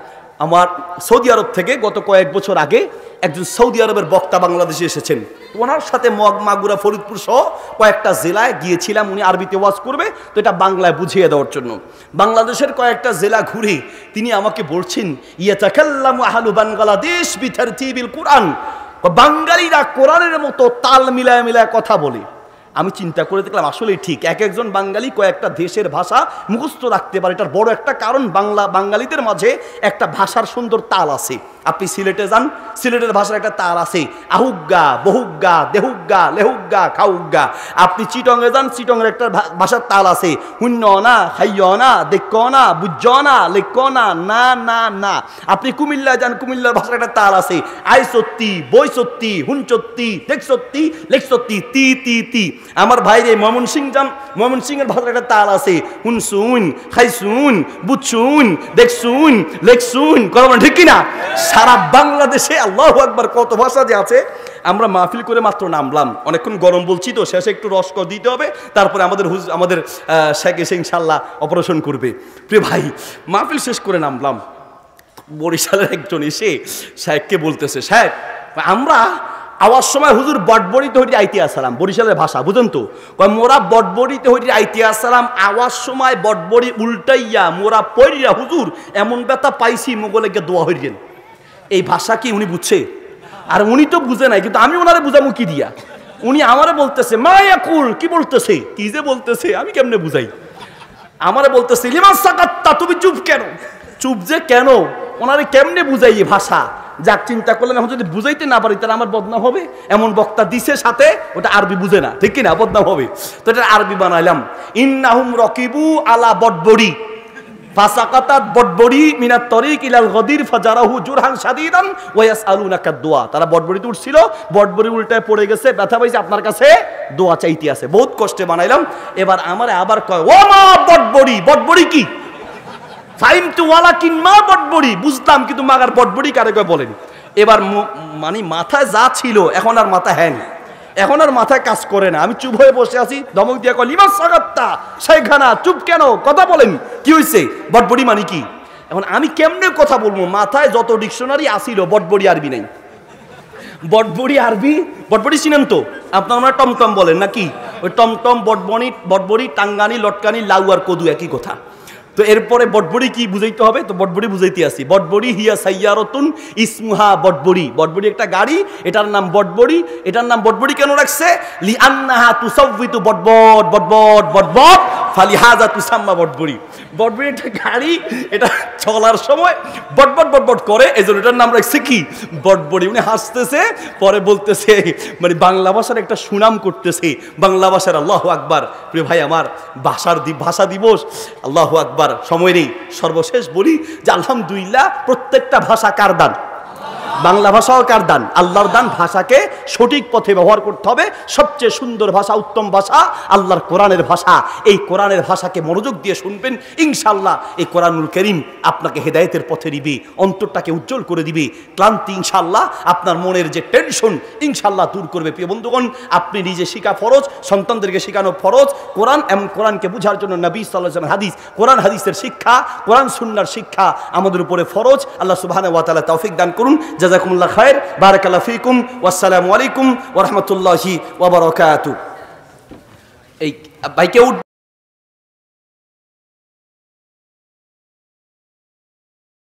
আমার সৌদি আরব থেকে গত কয়েক বছর আগে একজন সৌদি আরবের বক্তা বাংলাদেশে এসেছেন ওনার সাথে মগ মাগুরা ফরিদপুর সহ কয়েকটা জেলায় গিয়েছিলাম উনি আরবিতে ওয়াজ করবে তো এটা বাংলায় বুঝিয়ে দেওয়ার জন্য বাংলাদেশের কয়েকটা জেলা ঘুরে তিনি আমাকে বলছেন ইয়ে তাকাল্লাম আহালু বাংলাদেশ বিথার তিবিল কোরআন বাঙালিরা কোরআনের মতো তাল মিলায় মিলায় কথা বলে আমি চিন্তা করে দেখলাম আসলেই ঠিক এক একজন বাঙালি কয়েকটা দেশের ভাষা মুখস্থ রাখতে পারে এটার বড় একটা কারণ বাংলা বাঙালিদের মাঝে একটা ভাষার সুন্দর তাল আছে আপনি সিলেটে যান সিলেটের ভাষার একটা তাল আছে আহুগা বহুগা দেহুগা লেহুগা খাউগা আপনি চিটংয়ে যান চিটংয়ের একটা ভাষার তাল আছে হুন্য না হাইয় না দেখ না বুঝ না লেখ না না না না আপনি কুমিল্লা যান কুমিল্লার ভাষার একটা তাল আছে আই সত্যি বই সত্যি হুন সত্যি দেখ সত্যি লেখ সত্যি তি তি তি আমার রে মমন সিং যান মমন এর ভাষার একটা তাল আছে শুন শুন হুনসুন দেখ শুন লেখ শুন কথা ঠিক কিনা সারা বাংলাদেশে আল্লাহ একবার কত ভাষা যে আছে আমরা মাহফিল করে মাত্র নামলাম অনেকক্ষণ গরম বলছি তো শেষে একটু রস্ক দিতে হবে তারপরে আমাদের হুজ আমাদের শেখ এসে ইনশাল্লাহ অপারেশন করবে প্রিয় ভাই মাহফিল শেষ করে নামলাম বরিশালের একজন এসে সাহেবকে বলতেছে সাহেব আমরা আওয়ার সময় হুজুর বটবড়িতে হইতে আইতি আসালাম বরিশালের ভাষা বুঝেন তো মোরা বটবড়িতে হইতে আইতি আসালাম আওয়ার সময় বটবড়ি উল্টাইয়া মোরা পড়িয়া হুজুর এমন ব্যথা পাইছি মোগলেকে দোয়া হইলেন এই ভাষা কি উনি বুঝছে আর উনি তো বুঝে নাই কিন্তু আমি ওনারে বুঝামু কি দিয়া উনি আমারে বলতেছে মায়া কুল কি বলতেছে কি যে বলতেছে আমি কেমনে বুঝাই আমারে বলতেছে লিমান সাকাত্তা তুমি চুপ কেন চুপ যে কেন ওনারে কেমনে বুঝাই ভাষা যাক চিন্তা করলেন এখন যদি বুঝাইতে না পারি তাহলে আমার বদনাম হবে এমন বক্তা দিছে সাথে ওটা আরবি বুঝে না ঠিক কিনা বদনাম হবে তো এটা আরবি বানাইলাম ইন্নাহুম রকিবু আলা বটবড়ি ফাসাকাতাত বটবড়ি দোয়া তারা বটবড়িতে উঠছিল বটবড়ি পড়ে গেছে ব্যথা পাইছে আপনার কাছে দোয়া চাইতে আছে বহুত কষ্টে বানাইলাম এবার আমার আবার কয় ও মা বটবড়ি বটবড়ি কি ফাইম টু কিন মা বটবড়ি বুঝতাম কিন্তু মাগার বটবড়ি কারে কয় বলেন এবার মানে মাথায় যা ছিল এখন আর মাথা হ্যাং এখন আর মাথায় কাজ করে না আমি চুপ হয়ে বসে আছি ধমক দিয়ে কয় লিমাস সাগাত্তা সেইখানা চুপ কেন কথা বলেন কি হয়েছে বটবড়ি মানে কি এখন আমি কেমনে কথা বলবো মাথায় যত ডিকশনারি আসিল বটবড়ি আরবি নেই বটবড়ি আরবি বটবড়ি চিনেন তো আপনারা টমটম বলেন নাকি ওই টমটম বটবনি বটবড়ি টাঙ্গানি লটকানি লাউ আর কদু একই কথা তো এরপরে বটবড়ি কি বুঝাইতে হবে তো বটবড়ি বুঝাইতে আসি বটবড়ি হিয়া সাইয়ারতুন ইসমুহা বটবড়ি বটবড়ি একটা গাড়ি এটার নাম বটবড়ি এটার নাম বটবড়ি কেন রাখছে লি আন্নাহা তুসবিতু বটবট বটবট বটবট ফালি হাজা তুসাম্মা বটবড়ি বটবড়ি একটা গাড়ি এটা চলার সময় বটবট বটবট করে এই জন্য এটার নাম রাখছে কি বটবড়ি উনি হাসতেছে পরে বলতেছে মানে বাংলা ভাষার একটা সুনাম করতেছে বাংলা ভাষার আল্লাহ আকবার প্রিয় ভাই আমার ভাষার ভাষা দিবস আল্লাহ আকবার সময় নেই সর্বশেষ বলি যে আলহামদুলিল্লাহ প্রত্যেকটা ভাষা কারদান বাংলা ভাষাও কার দান আল্লাহর দান ভাষাকে সঠিক পথে ব্যবহার করতে হবে সবচেয়ে সুন্দর ভাষা উত্তম ভাষা আল্লাহর কোরআনের ভাষা এই কোরআনের ভাষাকে মনোযোগ দিয়ে শুনবেন ইনশাল্লাহ এই কোরআনুল করিম আপনাকে হেদায়তের পথে দিবে অন্তরটাকে উজ্জ্বল করে দিবে ক্লান্তি ইনশাল্লাহ আপনার মনের যে টেনশন ইনশাল্লাহ দূর করবে প্রিয় বন্ধুগণ আপনি নিজে শিখা ফরজ সন্তানদেরকে শেখানো ফরজ কোরআন এবং কোরআনকে বোঝার জন্য নবী সাল্লাহ হাদিস কোরআন হাদিসের শিক্ষা কোরআন সুন্নার শিক্ষা আমাদের উপরে ফরজ আল্লাহ সুবাহ ওয়াতালা তৌফিক দান করুন جزاكم الله خير بارك الله فيكم والسلام عليكم ورحمة الله وبركاته.